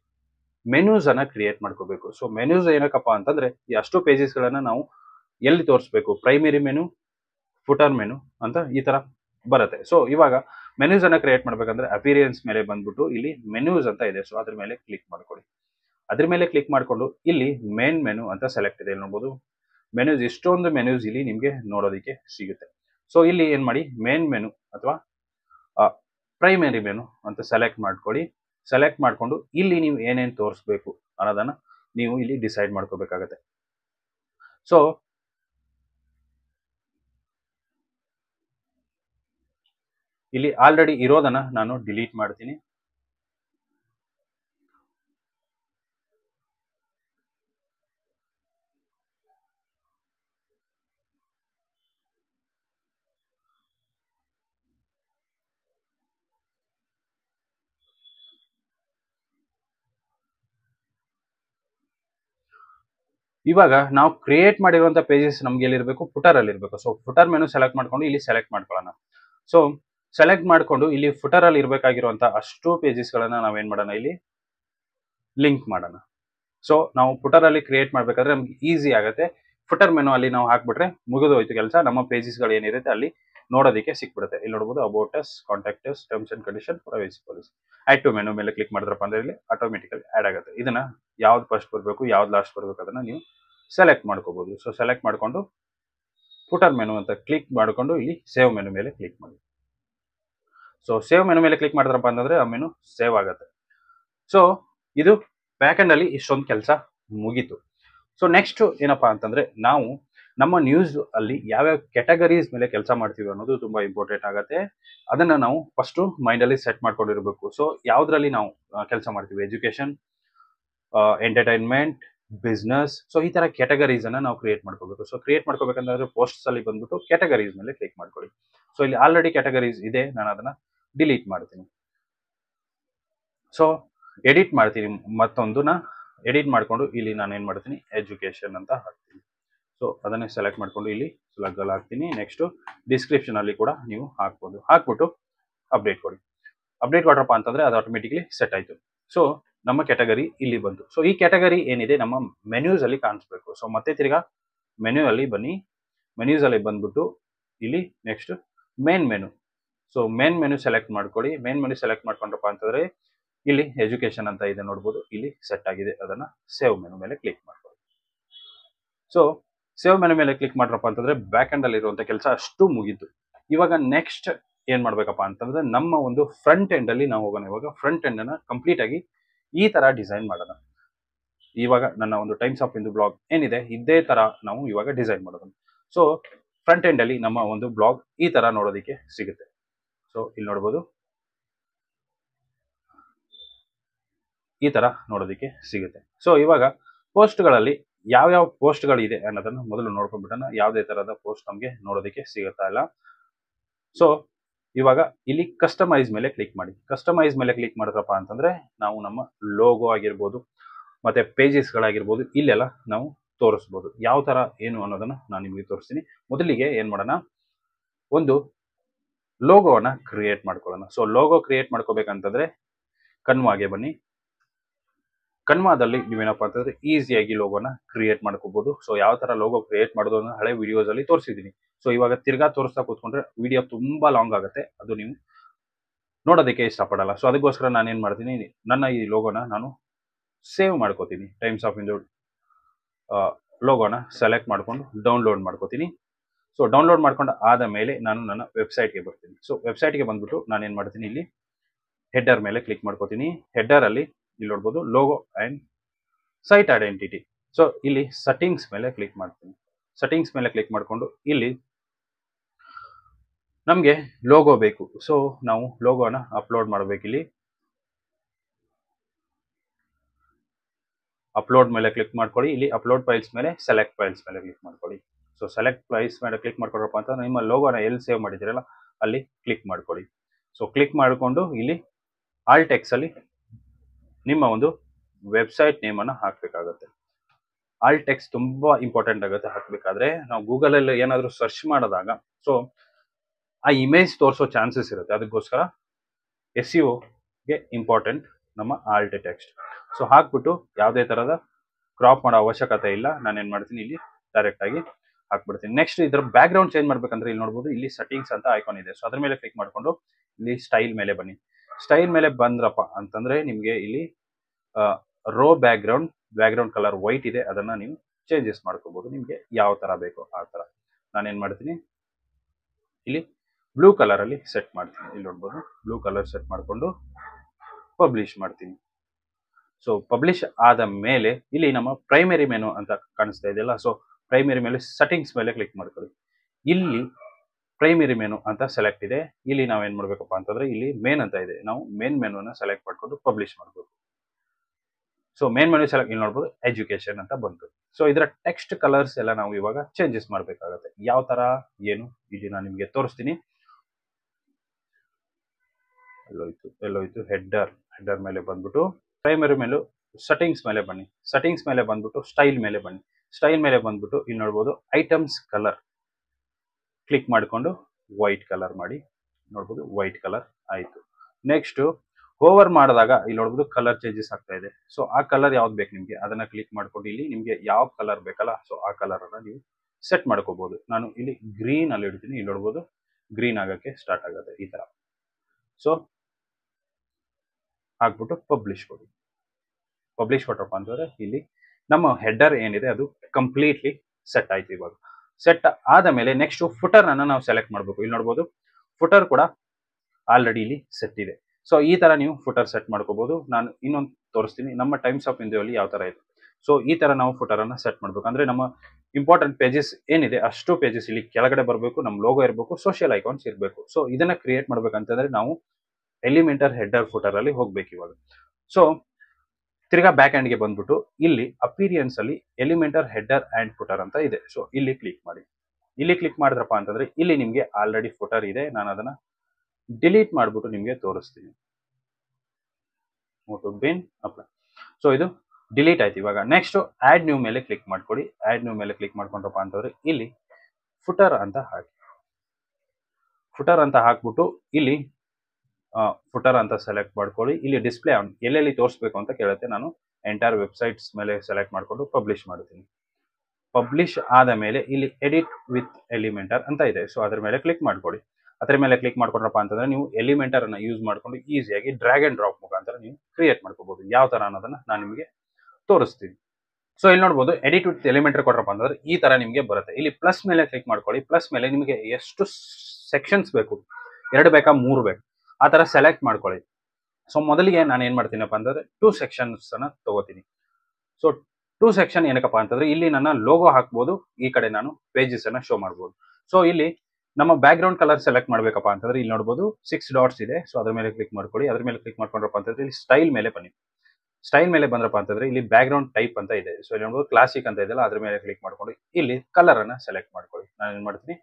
ಮೆನ್ಯೂಸ್ ಅನ್ನ ಕ್ರಿಯೇಟ್ ಮಾಡ್ಕೋಬೇಕು ಸೊ ಮೆನ್ಯೂಸ್ ಏನಕ್ಕಪ್ಪ ಅಂತಂದ್ರೆ ಈ ಅಷ್ಟು ಪೇಜಸ್ ಗಳನ್ನ ನಾವು ಎಲ್ಲಿ ತೋರಿಸ್ಬೇಕು ಪ್ರೈಮರಿ ಮೆನು ಫುಟರ್ ಮೆನು ಅಂತ ಈ ತರ ಬರುತ್ತೆ ಸೊ ಇವಾಗ ಮೆನ್ಯೂಸ್ ಅನ್ನ ಕ್ರಿಯೇಟ್ ಮಾಡ್ಬೇಕಂದ್ರೆ ಅಪಿರಿಯನ್ಸ್ ಮೇಲೆ ಬಂದ್ಬಿಟ್ಟು ಇಲ್ಲಿ ಮೆನ್ಯೂಸ್ ಅಂತ ಇದೆ ಸೊ ಅದ್ರ ಮೇಲೆ ಕ್ಲಿಕ್ ಮಾಡ್ಕೊಡಿ ಅದ್ರ ಮೇಲೆ ಕ್ಲಿಕ್ ಮಾಡಿಕೊಂಡು ಇಲ್ಲಿ ಮೇನ್ ಮೆನು ಅಂತ ಸೆಲೆಕ್ಟ್ ಇದೆ ನೋಡ್ಬೋದು ಮೆನ್ಯೂಸ್ ಇಷ್ಟೊಂದು ಮೆನ್ಯೂಸ್ ಇಲ್ಲಿ ನಿಮಗೆ ನೋಡೋದಿಕ್ಕೆ ಸಿಗುತ್ತೆ ಸೊ ಇಲ್ಲಿ ಏನು ಮಾಡಿ ಮೇನ್ ಮೆನು ಅಥವಾ ಪ್ರೈಮರಿ ಮೆನು ಅಂತ ಸೆಲೆಕ್ಟ್ ಮಾಡ್ಕೊಳ್ಳಿ ಸೆಲೆಕ್ಟ್ ಮಾಡಿಕೊಂಡು ಇಲ್ಲಿ ನೀವು ಏನೇನು ತೋರಿಸ್ಬೇಕು ಅನ್ನೋದನ್ನು ನೀವು ಇಲ್ಲಿ ಡಿಸೈಡ್ ಮಾಡ್ಕೋಬೇಕಾಗತ್ತೆ ಸೊ ಇಲ್ಲಿ ಆಲ್ರೆಡಿ ಇರೋದನ್ನು ನಾನು ಡಿಲೀಟ್ ಮಾಡ್ತೀನಿ ಇವಾಗ ನಾವು ಕ್ರಿಯೇಟ್ ಮಾಡಿರುವಂತ ಪೇಜಸ್ ನಮ್ಗೆ ಎಲ್ಲಿರಬೇಕು ಫುಟರ್ ಅಲ್ಲಿ ಇರಬೇಕು ಸೊ ಫುಟರ್ ಮೆನು ಸೆಲೆಕ್ಟ್ ಮಾಡ್ಕೊಂಡು ಇಲ್ಲಿ ಸೆಲೆಕ್ಟ್ ಮಾಡ್ಕೊಳ್ಳೋಣ ಸೊ ಸೆಲೆಕ್ಟ್ ಮಾಡಿಕೊಂಡು ಇಲ್ಲಿ ಫುಟರ್ ಅಲ್ಲಿ ಇರಬೇಕಾಗಿರುವಂತಹ ಅಷ್ಟು ಪೇಜಸ್ ನಾವ್ ಏನ್ ಮಾಡೋಣ ಇಲ್ಲಿ ಲಿಂಕ್ ಮಾಡೋಣ ಸೊ ನಾವು ಫುಟರ್ ಅಲ್ಲಿ ಕ್ರಿಯೇಟ್ ಮಾಡ್ಬೇಕಾದ್ರೆ ನಮ್ಗೆ ಈಸಿ ಆಗುತ್ತೆ ಫುಟರ್ ಮೆನು ಅಲ್ಲಿ ನಾವು ಹಾಕ್ಬಿಟ್ರೆ ಮುಗಿದು ಹೋಯ್ತು ಕೆಲಸ ನಮ್ಮ ಪೇಜಸ್ ಗಳು ಏನಿರುತ್ತೆ ಅಲ್ಲಿ ನೋಡೋದಕ್ಕೆ ಸಿಕ್ಬಿಡುತ್ತೆ ಇಲ್ಲಿ ನೋಡಬಹುದು about us contact us terms and condition privacy policy add to menu ಮೇಲೆ ಕ್ಲಿಕ್ ಮಾಡಿದ್ರಪ್ಪ ಅಂದ್ರೆ ಇಲ್ಲಿ ಆಟೋಮೆಟಿಕಲಿ ಆಡ್ ಆಗುತ್ತೆ ಇದನ್ನ ಯಾವ್ದು ಫಸ್ಟ್ ಬರಬೇಕು ಯಾವ್ದು ಲಾಸ್ಟ್ ಬರಬೇಕು ಅದನ್ನ ನೀವು ಸೆಲೆಕ್ಟ್ ಮಾಡ್ಕೋಬಹುದು ಸೊ ಸೆಲೆಕ್ಟ್ ಮಾಡಿಕೊಂಡು ಫುಟರ್ ಮೆನು ಅಂತ ಕ್ಲಿಕ್ ಮಾಡಿಕೊಂಡು ಇಲ್ಲಿ ಸೇವ್ ಮೆನು ಮೇಲೆ ಕ್ಲಿಕ್ ಮಾಡಿ ಸೊ ಸೇವ್ ಮೆನು ಮೇಲೆ ಕ್ಲಿಕ್ ಮಾಡಿದ್ರಪ್ಪ ಅಂತಂದ್ರೆ ಆ ಮೆನು ಸೇವ್ ಆಗುತ್ತೆ ಸೊ ಇದು ಬ್ಯಾಕ್ ಅಲ್ಲಿ ಇಷ್ಟೊಂದು ಕೆಲಸ ಮುಗೀತು ಸೊ ನೆಕ್ಸ್ಟ್ ಏನಪ್ಪಾ ಅಂತಂದ್ರೆ ನಾವು ನಮ್ಮ ನ್ಯೂಸ್ ಅಲ್ಲಿ ಯಾವ್ಯಾವ ಕೆಟಗರೀಸ್ ಮೇಲೆ ಕೆಲಸ ಮಾಡ್ತೀವಿ ಅನ್ನೋದು ತುಂಬಾ ಇಂಪಾರ್ಟೆಂಟ್ ಆಗುತ್ತೆ ಅದನ್ನ ನಾವು ಮೈಂಡ್ ಮೈಂಡಲ್ಲಿ ಸೆಟ್ ಮಾಡ್ಕೊಂಡಿರ್ಬೇಕು ಸೊ ಯಾವ್ದ್ರಲ್ಲಿ ನಾವು ಕೆಲಸ ಮಾಡ್ತೀವಿ ಎಜುಕೇಶನ್ ಎಂಟರ್ಟೈನ್ಮೆಂಟ್ ಬಿಸ್ನೆಸ್ ಸೊ ಈ ತರ ಕ್ಯಾಟಗರೀಸ್ ಅನ್ನ ನಾವು ಕ್ರಿಯೇಟ್ ಮಾಡ್ಕೋಬೇಕು ಸೊ ಕ್ರಿಯೇಟ್ ಮಾಡ್ಕೋಬೇಕಂದ್ರೆ ಪೋಸ್ಟ್ಸ್ ಅಲ್ಲಿ ಬಂದ್ಬಿಟ್ಟು ಕೆಟಗರೀಸ್ ಮೇಲೆ ಕ್ಲಿಕ್ ಮಾಡ್ಕೊಳ್ಳಿ ಸೊ ಇಲ್ಲಿ ಆಲ್ರೆಡಿ ಕೆಟಗರೀಸ್ ಇದೆ ನಾನು ಅದನ್ನ ಡಿಲೀಟ್ ಮಾಡ್ತೀನಿ ಸೊ ಎಡಿಟ್ ಮಾಡ್ತೀನಿ ಮತ್ತೊಂದು ಎಡಿಟ್ ಮಾಡಿಕೊಂಡು ಇಲ್ಲಿ ನಾನು ಏನ್ ಮಾಡ್ತೀನಿ ಎಜುಕೇಶನ್ ಅಂತ ಹಾಕ್ತೀನಿ ಸೊ ಅದನ್ನೇ ಸೆಲೆಕ್ಟ್ ಮಾಡಿಕೊಂಡು ಇಲ್ಲಿ ಸ್ಲಗ್ಗಲ್ಲಿ ಹಾಕ್ತೀನಿ ನೆಕ್ಸ್ಟು ಡಿಸ್ಕ್ರಿಪ್ಷನಲ್ಲಿ ಕೂಡ ನೀವು ಹಾಕ್ಬೋದು ಹಾಕ್ಬಿಟ್ಟು ಅಪ್ಡೇಟ್ ಕೊಡಿ ಅಪ್ಡೇಟ್ ಮಾಡ್ರಪ್ಪ ಅಂತಂದರೆ ಅದು ಆಟೋಮೆಟಿಕ್ಲಿ ಸೆಟ್ ಆಯಿತು ಸೊ ನಮ್ಮ ಕ್ಯಾಟಗರಿ ಇಲ್ಲಿ ಬಂತು ಸೊ ಈ ಕ್ಯಾಟಗರಿ ಏನಿದೆ ನಮ್ಮ ಮೆನ್ಯೂಸಲ್ಲಿ ಕಾಣಿಸ್ಬೇಕು ಸೊ ಮತ್ತೆ ತಿರ್ಗ ಮೆನ್ಯೂ ಅಲ್ಲಿ ಬನ್ನಿ ಮೆನ್ಯೂಸಲ್ಲಿ ಬಂದ್ಬಿಟ್ಟು ಇಲ್ಲಿ next main menu so main menu select ಮಾಡ್ಕೊಡಿ ಮೇನ್ ಮೆನು ಸೆಲೆಕ್ಟ್ ಮಾಡ್ಕೊಂಡ್ರಪ್ಪ ಅಂತಂದರೆ ಇಲ್ಲಿ ಎಜುಕೇಶನ್ ಅಂತ ಇದೆ ನೋಡ್ಬೋದು ಇಲ್ಲಿ ಸೆಟ್ ಆಗಿದೆ ಅದನ್ನು ಸೇವ್ ಮೆನು ಮೇಲೆ ಕ್ಲಿಕ್ ಮಾಡ್ಕೊಳ್ಳಿ ಸೊ ಸೇವ್ ಮನೆ ಮೇಲೆ ಕ್ಲಿಕ್ ಮಾಡ್ರಪ್ಪ ಅಂತಂದ್ರೆ ಬ್ಯಾಕ್ ಎಂಡ್ ಅಲ್ಲಿ ಇರುವಂತ ಕೆಲಸ ಅಷ್ಟು ಮುಗಿತು ಇವಾಗ ನೆಕ್ಸ್ಟ್ ಏನ್ ಮಾಡ್ಬೇಕಪ್ಪ ಅಂತಂದ್ರೆ ನಮ್ಮ ಒಂದು ಫ್ರಂಟ್ ಎಂಡ್ ಅಲ್ಲಿ ನಾವು ಹೋಗೋಣ ಇವಾಗ ಫ್ರಂಟ್ ಎಂಡ್ ಅನ್ನ ಕಂಪ್ಲೀಟ್ ಆಗಿ ಈ ತರ ಡಿಸೈನ್ ಮಾಡೋಣ ಇವಾಗ ನನ್ನ ಒಂದು ಟೈಮ್ಸ್ ಆಫ್ ಇಂದು ಬ್ಲಾಗ್ ಏನಿದೆ ಇದೇ ತರ ನಾವು ಇವಾಗ ಡಿಸೈನ್ ಮಾಡೋದು ಸೊ ಫ್ರಂಟ್ ಎಂಡ್ ಅಲ್ಲಿ ನಮ್ಮ ಒಂದು ಬ್ಲಾಗ್ ಈ ತರ ನೋಡೋದಕ್ಕೆ ಸಿಗುತ್ತೆ ಸೊ ಇಲ್ಲಿ ನೋಡ್ಬೋದು ಈ ತರ ನೋಡೋದಕ್ಕೆ ಸಿಗುತ್ತೆ ಸೊ ಇವಾಗ ಪೋಸ್ಟ್ಗಳಲ್ಲಿ ಯಾವ ಯಾವ ಪೋಸ್ಟ್ಗಳಿದೆ ಅನ್ನೋದನ್ನು ಮೊದಲು ನೋಡ್ಕೊಂಡ್ಬಿಟ್ಟಣ ಯಾವುದೇ ಥರದ ಪೋಸ್ಟ್ ನಮಗೆ ನೋಡೋದಕ್ಕೆ ಸಿಗುತ್ತಾ ಇಲ್ಲ ಸೊ ಇವಾಗ ಇಲ್ಲಿ ಕಸ್ಟಮೈಸ್ ಮೇಲೆ ಕ್ಲಿಕ್ ಮಾಡಿ ಕಸ್ಟಮೈಸ್ ಮೇಲೆ ಕ್ಲಿಕ್ ಮಾಡಿದ್ರಪ್ಪ ಅಂತಂದರೆ ನಾವು ನಮ್ಮ ಲೋಗೋ ಆಗಿರ್ಬೋದು ಮತ್ತು ಪೇಜಸ್ಗಳಾಗಿರ್ಬೋದು ಇಲ್ಲೆಲ್ಲ ನಾವು ತೋರಿಸ್ಬೋದು ಯಾವ ಥರ ಏನು ಅನ್ನೋದನ್ನು ನಾನು ನಿಮಗೆ ತೋರಿಸ್ತೀನಿ ಮೊದಲಿಗೆ ಏನು ಮಾಡೋಣ ಒಂದು ಲೋಗೋವನ್ನು ಕ್ರಿಯೇಟ್ ಮಾಡ್ಕೊಳ್ಳೋಣ ಸೊ ಲೋಗೋ ಕ್ರಿಯೇಟ್ ಮಾಡ್ಕೋಬೇಕಂತಂದರೆ ಕನ್ವಾಗೆ ಬನ್ನಿ ಕನ್ವಾದಲ್ಲಿ ನೀವೇನಪ್ಪ ಅಂತಂದ್ರೆ ಈಸಿಯಾಗಿ ಲೋಗೋನ ಕ್ರಿಯೇಟ್ ಮಾಡ್ಕೋಬಹುದು ಸೊ ಯಾವ ತರ ಲೋಗೋ ಕ್ರಿಯೇಟ್ ಮಾಡೋದು ಅನ್ನೋ ಹಳೆ ವಿಡಿಯೋಸ್ ಅಲ್ಲಿ ತೋರಿಸಿದೀನಿ ಸೊ ಇವಾಗ ತಿರ್ಗಾ ತೋರಿಸ್ತಾ ಕೂತ್ಕೊಂಡ್ರೆ ವಿಡಿಯೋ ತುಂಬಾ ಲಾಂಗ್ ಆಗುತ್ತೆ ಅದು ನೀವು ನೋಡೋದಕ್ಕೆ ಇಷ್ಟಪಡಲ್ಲ ಸೊ ಅದಕ್ಕೋಸ್ಕರ ನಾನು ಏನು ಮಾಡ್ತೀನಿ ನನ್ನ ಈ ಲೋಗೋನ ನಾನು ಸೇವ್ ಮಾಡ್ಕೋತೀನಿ ಟೈಮ್ಸ್ ಆಫ್ ಇಂದು ಲೋಗೋನ ಸೆಲೆಕ್ಟ್ ಮಾಡ್ಕೊಂಡು ಡೌನ್ಲೋಡ್ ಮಾಡ್ಕೋತೀನಿ ಸೊ ಡೌನ್ಲೋಡ್ ಮಾಡ್ಕೊಂಡು ಆದ ಮೇಲೆ ನಾನು ನನ್ನ ವೆಬ್ಸೈಟ್ಗೆ ಬರ್ತೀನಿ ಸೊ ವೆಬ್ಸೈಟ್ಗೆ ಬಂದ್ಬಿಟ್ಟು ನಾನು ಏನು ಮಾಡ್ತೀನಿ ಇಲ್ಲಿ ಹೆಡ್ಡರ್ ಮೇಲೆ ಕ್ಲಿಕ್ ಮಾಡ್ಕೋತೀನಿ ಹೆಡ್ಡರಲ್ಲಿ ಇಲ್ಲಿ logo and site identity so ಇಲ್ಲಿ ಸೆಟ್ಟಿಂಗ್ಸ್ ಮೇಲೆ ಕ್ಲಿಕ್ ಮಾಡ್ತೀನಿ ಸೆಟ್ಟಿಂಗ್ಸ್ ಮೇಲೆ ಕ್ಲಿಕ್ ಮಾಡಿಕೊಂಡು ಇಲ್ಲಿ ನಮಗೆ ಲೋಗೋ ಬೇಕು ಸೊ ನಾವು ಲೋಗೋನ ಅಪ್ಲೋಡ್ ಮಾಡಬೇಕು ಇಲ್ಲಿ ಅಪ್ಲೋಡ್ ಮೇಲೆ ಕ್ಲಿಕ್ ಮಾಡ್ಕೊಳ್ಳಿ ಇಲ್ಲಿ ಅಪ್ಲೋಡ್ ಫೈಲ್ಸ್ ಮೇಲೆ ಸೆಲೆಕ್ಟ್ ಫೈಲ್ಸ್ ಮೇಲೆ ಕ್ಲಿಕ್ ಮಾಡ್ಕೊಳ್ಳಿ ಸೊ ಸೆಲೆಕ್ಟ್ ಫೈಲ್ಸ್ ಮೇಲೆ ಕ್ಲಿಕ್ ಮಾಡ್ಕೊಡ್ರಪ್ಪ ಅಂತ ನಿಮ್ಮ ಲೋಗೋನ ಎಲ್ಲಿ ಸೇವ್ ಮಾಡಿದ್ದೀರಲ್ಲ ಅಲ್ಲಿ ಕ್ಲಿಕ್ ಮಾಡ್ಕೊಳ್ಳಿ ಸೊ ಕ್ಲಿಕ್ ಮಾಡಿಕೊಂಡು ಇಲ್ಲಿ ಅಲ್ಲಿ ನಿಮ್ಮ ಒಂದು ವೆಬ್ಸೈಟ್ ನೇಮನ್ನು ಹಾಕಬೇಕಾಗತ್ತೆ ಆಲ್ ಟೆಕ್ಸ್ ತುಂಬ ಇಂಪಾರ್ಟೆಂಟ್ ಆಗುತ್ತೆ ಹಾಕಬೇಕಾದ್ರೆ ನಾವು ಗೂಗಲಲ್ಲಿ ಏನಾದರೂ ಸರ್ಚ್ ಮಾಡಿದಾಗ ಸೊ ಆ ಇಮೇಜ್ ತೋರಿಸೋ ಚಾನ್ಸಸ್ ಇರುತ್ತೆ ಅದಕ್ಕೋಸ್ಕರ ಎಸ್ e ಗೆ ಇಂಪಾರ್ಟೆಂಟ್ ನಮ್ಮ ಆಲ್ಟ್ ಟೆಕ್ಸ್ಟ್ ಸೊ ಹಾಕ್ಬಿಟ್ಟು ಯಾವುದೇ ಥರದ ಕ್ರಾಪ್ ಮಾಡೋ ಅವಶ್ಯಕತೆ ಇಲ್ಲ ನಾನು ನಾನೇನು ಮಾಡ್ತೀನಿ ಇಲ್ಲಿ ಡೈರೆಕ್ಟಾಗಿ ಹಾಕ್ಬಿಡ್ತೀನಿ ನೆಕ್ಸ್ಟ್ ಇದರ ಬ್ಯಾಕ್ ಗ್ರೌಂಡ್ ಚೇಂಜ್ ಮಾಡ್ಬೇಕಂದ್ರೆ ಇಲ್ಲಿ ನೋಡ್ಬೋದು ಇಲ್ಲಿ ಸೆಟ್ಟಿಂಗ್ಸ್ ಅಂತ ಐಕಾನ್ ಇದೆ ಸೊ ಅದ್ರ ಮೇಲೆ ಕ್ಲಿಕ್ ಮಾಡಿಕೊಂಡು ಇಲ್ಲಿ ಸ್ಟೈಲ್ ಮೇಲೆ ಬನ್ನಿ ಸ್ಟೈಲ್ ಮೇಲೆ ಬಂದ್ರಪ್ಪ ಅಂತಂದ್ರೆ ನಿಮಗೆ ಇಲ್ಲಿ row background ground colour white ಇದೆ ಅದನ್ನ ನೀವು ಚೇಂಜಸ್ ಮಾಡ್ಕೋಬಹುದು ನಿಮಗೆ ಯಾವ ತರ ಬೇಕು ಆ ಥರ ನಾನೇನು ಮಾಡ್ತೀನಿ ಇಲ್ಲಿ ಬ್ಲೂ ಅಲ್ಲಿ ಸೆಟ್ ಮಾಡ್ತೀನಿ ಇಲ್ಲಿ ನೋಡ್ಬೋದು ಬ್ಲೂ ಕಲರ್ ಸೆಟ್ ಮಾಡಿಕೊಂಡು ಪಬ್ಲಿಷ್ ಮಾಡ್ತೀನಿ ಸೊ ಪಬ್ಲಿಷ್ ಆದ ಮೇಲೆ ಇಲ್ಲಿ ನಮ್ಮ ಪ್ರೈಮರಿ ಮೆನು ಅಂತ ಕಾಣಿಸ್ತಾ ಇದೆಯಲ್ಲ ಸೊ ಪ್ರೈಮರಿ ಮೇಲೆ ಸೆಟ್ಟಿಂಗ್ಸ್ ಮೇಲೆ ಕ್ಲಿಕ್ ಮಾಡ್ಕೊಳ್ಳಿ ಇಲ್ಲಿ ಪ್ರೈಮರಿ ಮೆನು ಅಂತ ಸೆಲೆಕ್ಟ್ ಇದೆ ಇಲ್ಲಿ ನಾವು ನಾವೇನು ಮಾಡಬೇಕಪ್ಪ ಅಂತಂದ್ರೆ ಇಲ್ಲಿ ಮೇನ್ ಅಂತ ಇದೆ ನಾವು ಮೇನ್ ಮೆನುವನ್ನು ಸೆಲೆಕ್ಟ್ ಮಾಡ್ಕೊಂಡು ಪಬ್ಲಿಷ್ ಮಾಡ್ಬೋದು ಸೊ ಮೇನ್ ಮೆನು ಸೆಲೆಕ್ಟ್ ಇಲ್ಲಿ ನೋಡ್ಬೋದು ಎಜುಕೇಶನ್ ಅಂತ ಬಂತು ಸೊ ಇದರ ಟೆಕ್ಸ್ಟ್ ಕಲರ್ಸ್ ಎಲ್ಲ ನಾವು ಇವಾಗ ಚೇಂಜಸ್ ಮಾಡಬೇಕಾಗತ್ತೆ ಯಾವ ತರ ಏನು ಇಲ್ಲಿ ನಾನು ನಿಮಗೆ ತೋರಿಸ್ತೀನಿ ಎಲ್ಲೋಯ್ತು ಎಲ್ಲೋಯ್ತು ಹೆಡ್ಡರ್ ಹೆಡ್ಡರ್ ಮೇಲೆ ಬಂದ್ಬಿಟ್ಟು ಪ್ರೈಮರಿ ಮೇಲೂ ಸೆಟ್ಟಿಂಗ್ಸ್ ಮೇಲೆ ಬನ್ನಿ ಸೆಟ್ಟಿಂಗ್ಸ್ ಮೇಲೆ ಬಂದ್ಬಿಟ್ಟು ಸ್ಟೈಲ್ ಮೇಲೆ ಬನ್ನಿ ಸ್ಟೈಲ್ ಮೇಲೆ ಬಂದ್ಬಿಟ್ಟು ಇಲ್ಲಿ ನೋಡ್ಬೋದು ಐಟಮ್ಸ್ ಕಲರ್ ಕ್ಲಿಕ್ ಮಾಡಿಕೊಂಡು ವೈಟ್ ಕಲರ್ ಮಾಡಿ ನೋಡ್ಬೋದು ವೈಟ್ ಕಲರ್ ಆಯಿತು ನೆಕ್ಸ್ಟು ಓವರ್ ಮಾಡಿದಾಗ ಇಲ್ಲಿ ನೋಡ್ಬೋದು ಕಲರ್ ಚೇಂಜಸ್ ಆಗ್ತಾ ಇದೆ ಸೊ ಆ ಕಲರ್ ಯಾವ್ದು ಬೇಕು ನಿಮಗೆ ಅದನ್ನು ಕ್ಲಿಕ್ ಮಾಡ್ಕೊಂಡು ಇಲ್ಲಿ ನಿಮಗೆ ಯಾವ ಕಲರ್ ಬೇಕಲ್ಲ ಸೊ ಆ ಕಲರನ್ನು ನೀವು ಸೆಟ್ ಮಾಡ್ಕೋಬೋದು ನಾನು ಇಲ್ಲಿ ಗ್ರೀನ್ ಅಲ್ಲಿ ಇಡ್ತೀನಿ ಇಲ್ಲಿ ನೋಡ್ಬೋದು ಗ್ರೀನ್ ಆಗೋಕ್ಕೆ ಸ್ಟಾರ್ಟ್ ಆಗುತ್ತೆ ಈ ಥರ ಸೊ ಹಾಕ್ಬಿಟ್ಟು ಪಬ್ಲಿಷ್ ಕೊಡಿ ಪಬ್ಲಿಷ್ ಕೊಟ್ಟಪ್ಪ ಅಂತಂದರೆ ಇಲ್ಲಿ ನಮ್ಮ ಹೆಡ್ಡರ್ ಏನಿದೆ ಅದು ಕಂಪ್ಲೀಟ್ಲಿ ಸೆಟ್ ಆಯ್ತು ಇವಾಗ ಸೆಟ್ ಆದ ಮೇಲೆ ನೆಕ್ಸ್ಟ್ ಫುಟರ್ ಅನ್ನು ನಾವು ಸೆಲೆಕ್ಟ್ ಮಾಡಬೇಕು ಇಲ್ಲಿ ನೋಡ್ಬೋದು ಫುಟರ್ ಕೂಡ ಆಲ್ರೆಡಿ ಇಲ್ಲಿ ಸೆಟ್ ಇದೆ ಸೊ ಈ ತರ ನೀವು ಫುಟರ್ ಸೆಟ್ ಮಾಡ್ಕೋಬಹುದು ನಾನು ಇನ್ನೊಂದು ತೋರಿಸ್ತೀನಿ ನಮ್ಮ ಟೈಮ್ಸ್ ಆಫ್ ಇಂಡಿಯಾ ಯಾವ ತರ ಇದೆ ಸೊ ಈ ತರ ನಾವು ಫುಟರ್ ಅನ್ನ ಸೆಟ್ ಮಾಡಬೇಕು ಅಂದ್ರೆ ನಮ್ಮ ಇಂಪಾರ್ಟೆಂಟ್ ಪೇಜಸ್ ಏನಿದೆ ಅಷ್ಟು ಪೇಜಸ್ ಇಲ್ಲಿ ಕೆಳಗಡೆ ಬರಬೇಕು ನಮ್ಮ ಲೋಗೋ ಇರಬೇಕು ಸೋಷಿಯಲ್ ಐಕಾನ್ಸ್ ಇರಬೇಕು ಸೊ ಇದನ್ನ ಕ್ರಿಯೇಟ್ ಮಾಡ್ಬೇಕಂತಂದ್ರೆ ನಾವು ಎಲಿಮೆಂಟರ್ ಹೆಡ್ಡರ್ ಫುಟರ್ ಅಲ್ಲಿ ಹೋಗ್ಬೇಕು ಇವಾಗ ಸೊ ತಿರ್ಗಾ ಬ್ಯಾಕ್ ಹ್ಯಾಂಡ್ಗೆ ಬಂದ್ಬಿಟ್ಟು ಇಲ್ಲಿ ಅಪೀರಿಯನ್ಸ್ ಅಲ್ಲಿ ಎಲಿಮೆಂಟರ್ ಹೆಡ್ಡರ್ ಆ್ಯಂಡ್ ಫುಟರ್ ಅಂತ ಇದೆ ಸೊ ಇಲ್ಲಿ ಕ್ಲಿಕ್ ಮಾಡಿ ಇಲ್ಲಿ ಕ್ಲಿಕ್ ಮಾಡಿದ್ರಪ್ಪ ಅಂತಂದ್ರೆ ಇಲ್ಲಿ ನಿಮಗೆ ಆಲ್ರೆಡಿ ಫುಟರ್ ಇದೆ ನಾನು ಅದನ್ನ ಡಿಲೀಟ್ ಮಾಡಿಬಿಟ್ಟು ನಿಮಗೆ ತೋರಿಸ್ತೀನಿ ಬಿನ್ ಅಪ್ಲೈ ಸೊ ಇದು ಡಿಲೀಟ್ ಆಯ್ತು ಇವಾಗ ನೆಕ್ಸ್ಟ್ ಆ್ಯಡ್ ನ್ಯೂ ಮೇಲೆ ಕ್ಲಿಕ್ ಮಾಡ್ಕೊಡಿ ಆ್ಯಡ್ ನ್ಯೂ ಮೇಲೆ ಕ್ಲಿಕ್ ಮಾಡ್ಕೊಂಡ್ರಪ್ಪ ಅಂತಂದ್ರೆ ಇಲ್ಲಿ ಫುಟರ್ ಅಂತ ಹಾಕಿ ಫುಟರ್ ಅಂತ ಹಾಕ್ಬಿಟ್ಟು ಇಲ್ಲಿ ಫುಟರ್ ಅಂತ ಸೆಲೆಕ್ಟ್ ಮಾಡ್ಕೊಳ್ಳಿ ಇಲ್ಲಿ ಡಿಸ್ಪ್ಲೇ ಎಲ್ಲೆಲ್ಲಿ ತೋರಿಸ್ಬೇಕು ಅಂತ ಕೇಳುತ್ತೆ ನಾನು ಎಂಟೈರ್ ವೆಬ್ಸೈಟ್ಸ್ ಮೇಲೆ ಸೆಲೆಕ್ಟ್ ಮಾಡಿಕೊಂಡು ಪಬ್ಲಿಷ್ ಮಾಡ್ತೀನಿ ಪಬ್ಲಿಷ್ ಆದ ಮೇಲೆ ಇಲ್ಲಿ ಎಡಿಟ್ ವಿತ್ ಎಲಿಮೆಂಟರ್ ಅಂತ ಇದೆ ಸೊ ಅದರ ಮೇಲೆ ಕ್ಲಿಕ್ ಮಾಡ್ಕೊಳ್ಳಿ ಅದರ ಮೇಲೆ ಕ್ಲಿಕ್ ಮಾಡ್ಕೊಂಡ್ರಪ್ಪ ಅಂತಂದ್ರೆ ನೀವು ಎಲಿಮೆಂಟರ್ ಅನ್ನ ಯೂಸ್ ಮಾಡ್ಕೊಂಡು ಈಸಿಯಾಗಿ ಡ್ರ್ಯಾಗ್ ಅಂಡ್ ಡ್ರಾಪ್ ಮುಖಾಂತರ ನೀವು ಕ್ರಿಯೇಟ್ ಮಾಡ್ಕೋಬಹುದು ಯಾವ ತರ ಅನ್ನೋದನ್ನ ನಾನು ನಿಮಗೆ ತೋರಿಸ್ತೀನಿ ಸೊ ಇಲ್ಲಿ ನೋಡ್ಬೋದು ಎಡಿಟ್ ವಿತ್ ಎಲಿಮೆಂಟರ್ ಕೊಟ್ರಪ್ಪ ಅಂತಂದ್ರೆ ಈ ತರ ನಿಮಗೆ ಬರುತ್ತೆ ಇಲ್ಲಿ ಪ್ಲಸ್ ಮೇಲೆ ಕ್ಲಿಕ್ ಮಾಡ್ಕೊಳ್ಳಿ ಪ್ಲಸ್ ಮೇಲೆ ನಿಮಗೆ ಎಷ್ಟು ಸೆಕ್ಷನ್ಸ್ ಬೇಕು ಎರಡು ಬೇಕಾ ಮೂರು ಬೇಕು ಆ ತರ ಸೆಲೆಕ್ಟ್ ಮಾಡ್ಕೊಳ್ಳಿ ಸೊ ಮೊದಲಿಗೆ ನಾನು ಏನು ಮಾಡ್ತೀನಪ್ಪ ಅಂತಂದರೆ ಟೂ ಅನ್ನ ತೊಗೋತೀನಿ ಸೊ ಟೂ ಸೆಕ್ಷನ್ ಏನಕ್ಕಪ್ಪ ಅಂತಂದ್ರೆ ಇಲ್ಲಿ ನನ್ನ ಲೋಗೋ ಹಾಕ್ಬೋದು ಈ ಕಡೆ ನಾನು ಅನ್ನ ಶೋ ಮಾಡ್ಬೋದು ಸೊ ಇಲ್ಲಿ ನಮ್ಮ ಬ್ಯಾಕ್ಗ್ರೌಂಡ್ ಕಲರ್ ಸೆಲೆಕ್ಟ್ ಮಾಡಬೇಕಪ್ಪ ಅಂತಂದ್ರೆ ಇಲ್ಲಿ ನೋಡ್ಬೋದು ಸಿಕ್ಸ್ ಡಾಟ್ಸ್ ಇದೆ ಸೊ ಅದ್ರ ಮೇಲೆ ಕ್ಲಿಕ್ ಮಾಡ್ಕೊಳ್ಳಿ ಅದ್ರ ಮೇಲೆ ಕ್ಲಿಕ್ ಮಾಡ್ಕೊಂಡ್ರಪ್ಪ ಅಂತಂದ್ರೆ ಇಲ್ಲಿ ಸ್ಟೈಲ್ ಮೇಲೆ ಬನ್ನಿ ಸ್ಟೈಲ್ ಮೇಲೆ ಬಂದ್ರಪ್ಪ ಅಂತಂದ್ರೆ ಇಲ್ಲಿ ಬ್ಯಾಕ್ಗ್ರೌಂಡ್ ಟೈಪ್ ಅಂತ ಇದೆ ಸೊ ಇಲ್ಲಿ ನೋಡ್ಬೋದು ಕ್ಲಾಸಿಕ್ ಅಂತ ಇದೆಯಲ್ಲ ಅದ್ರ ಮೇಲೆ ಕ್ಲಿಕ್ ಮಾಡ್ಕೊಂಡು ಇಲ್ಲಿ ಕಲರ್ ಅನ್ನ ಸೆಲೆಕ್ಟ್ ಮಾಡ್ಕೊಳ್ಳಿ ನಾನು ಏನು ಮಾಡ್ತೀನಿ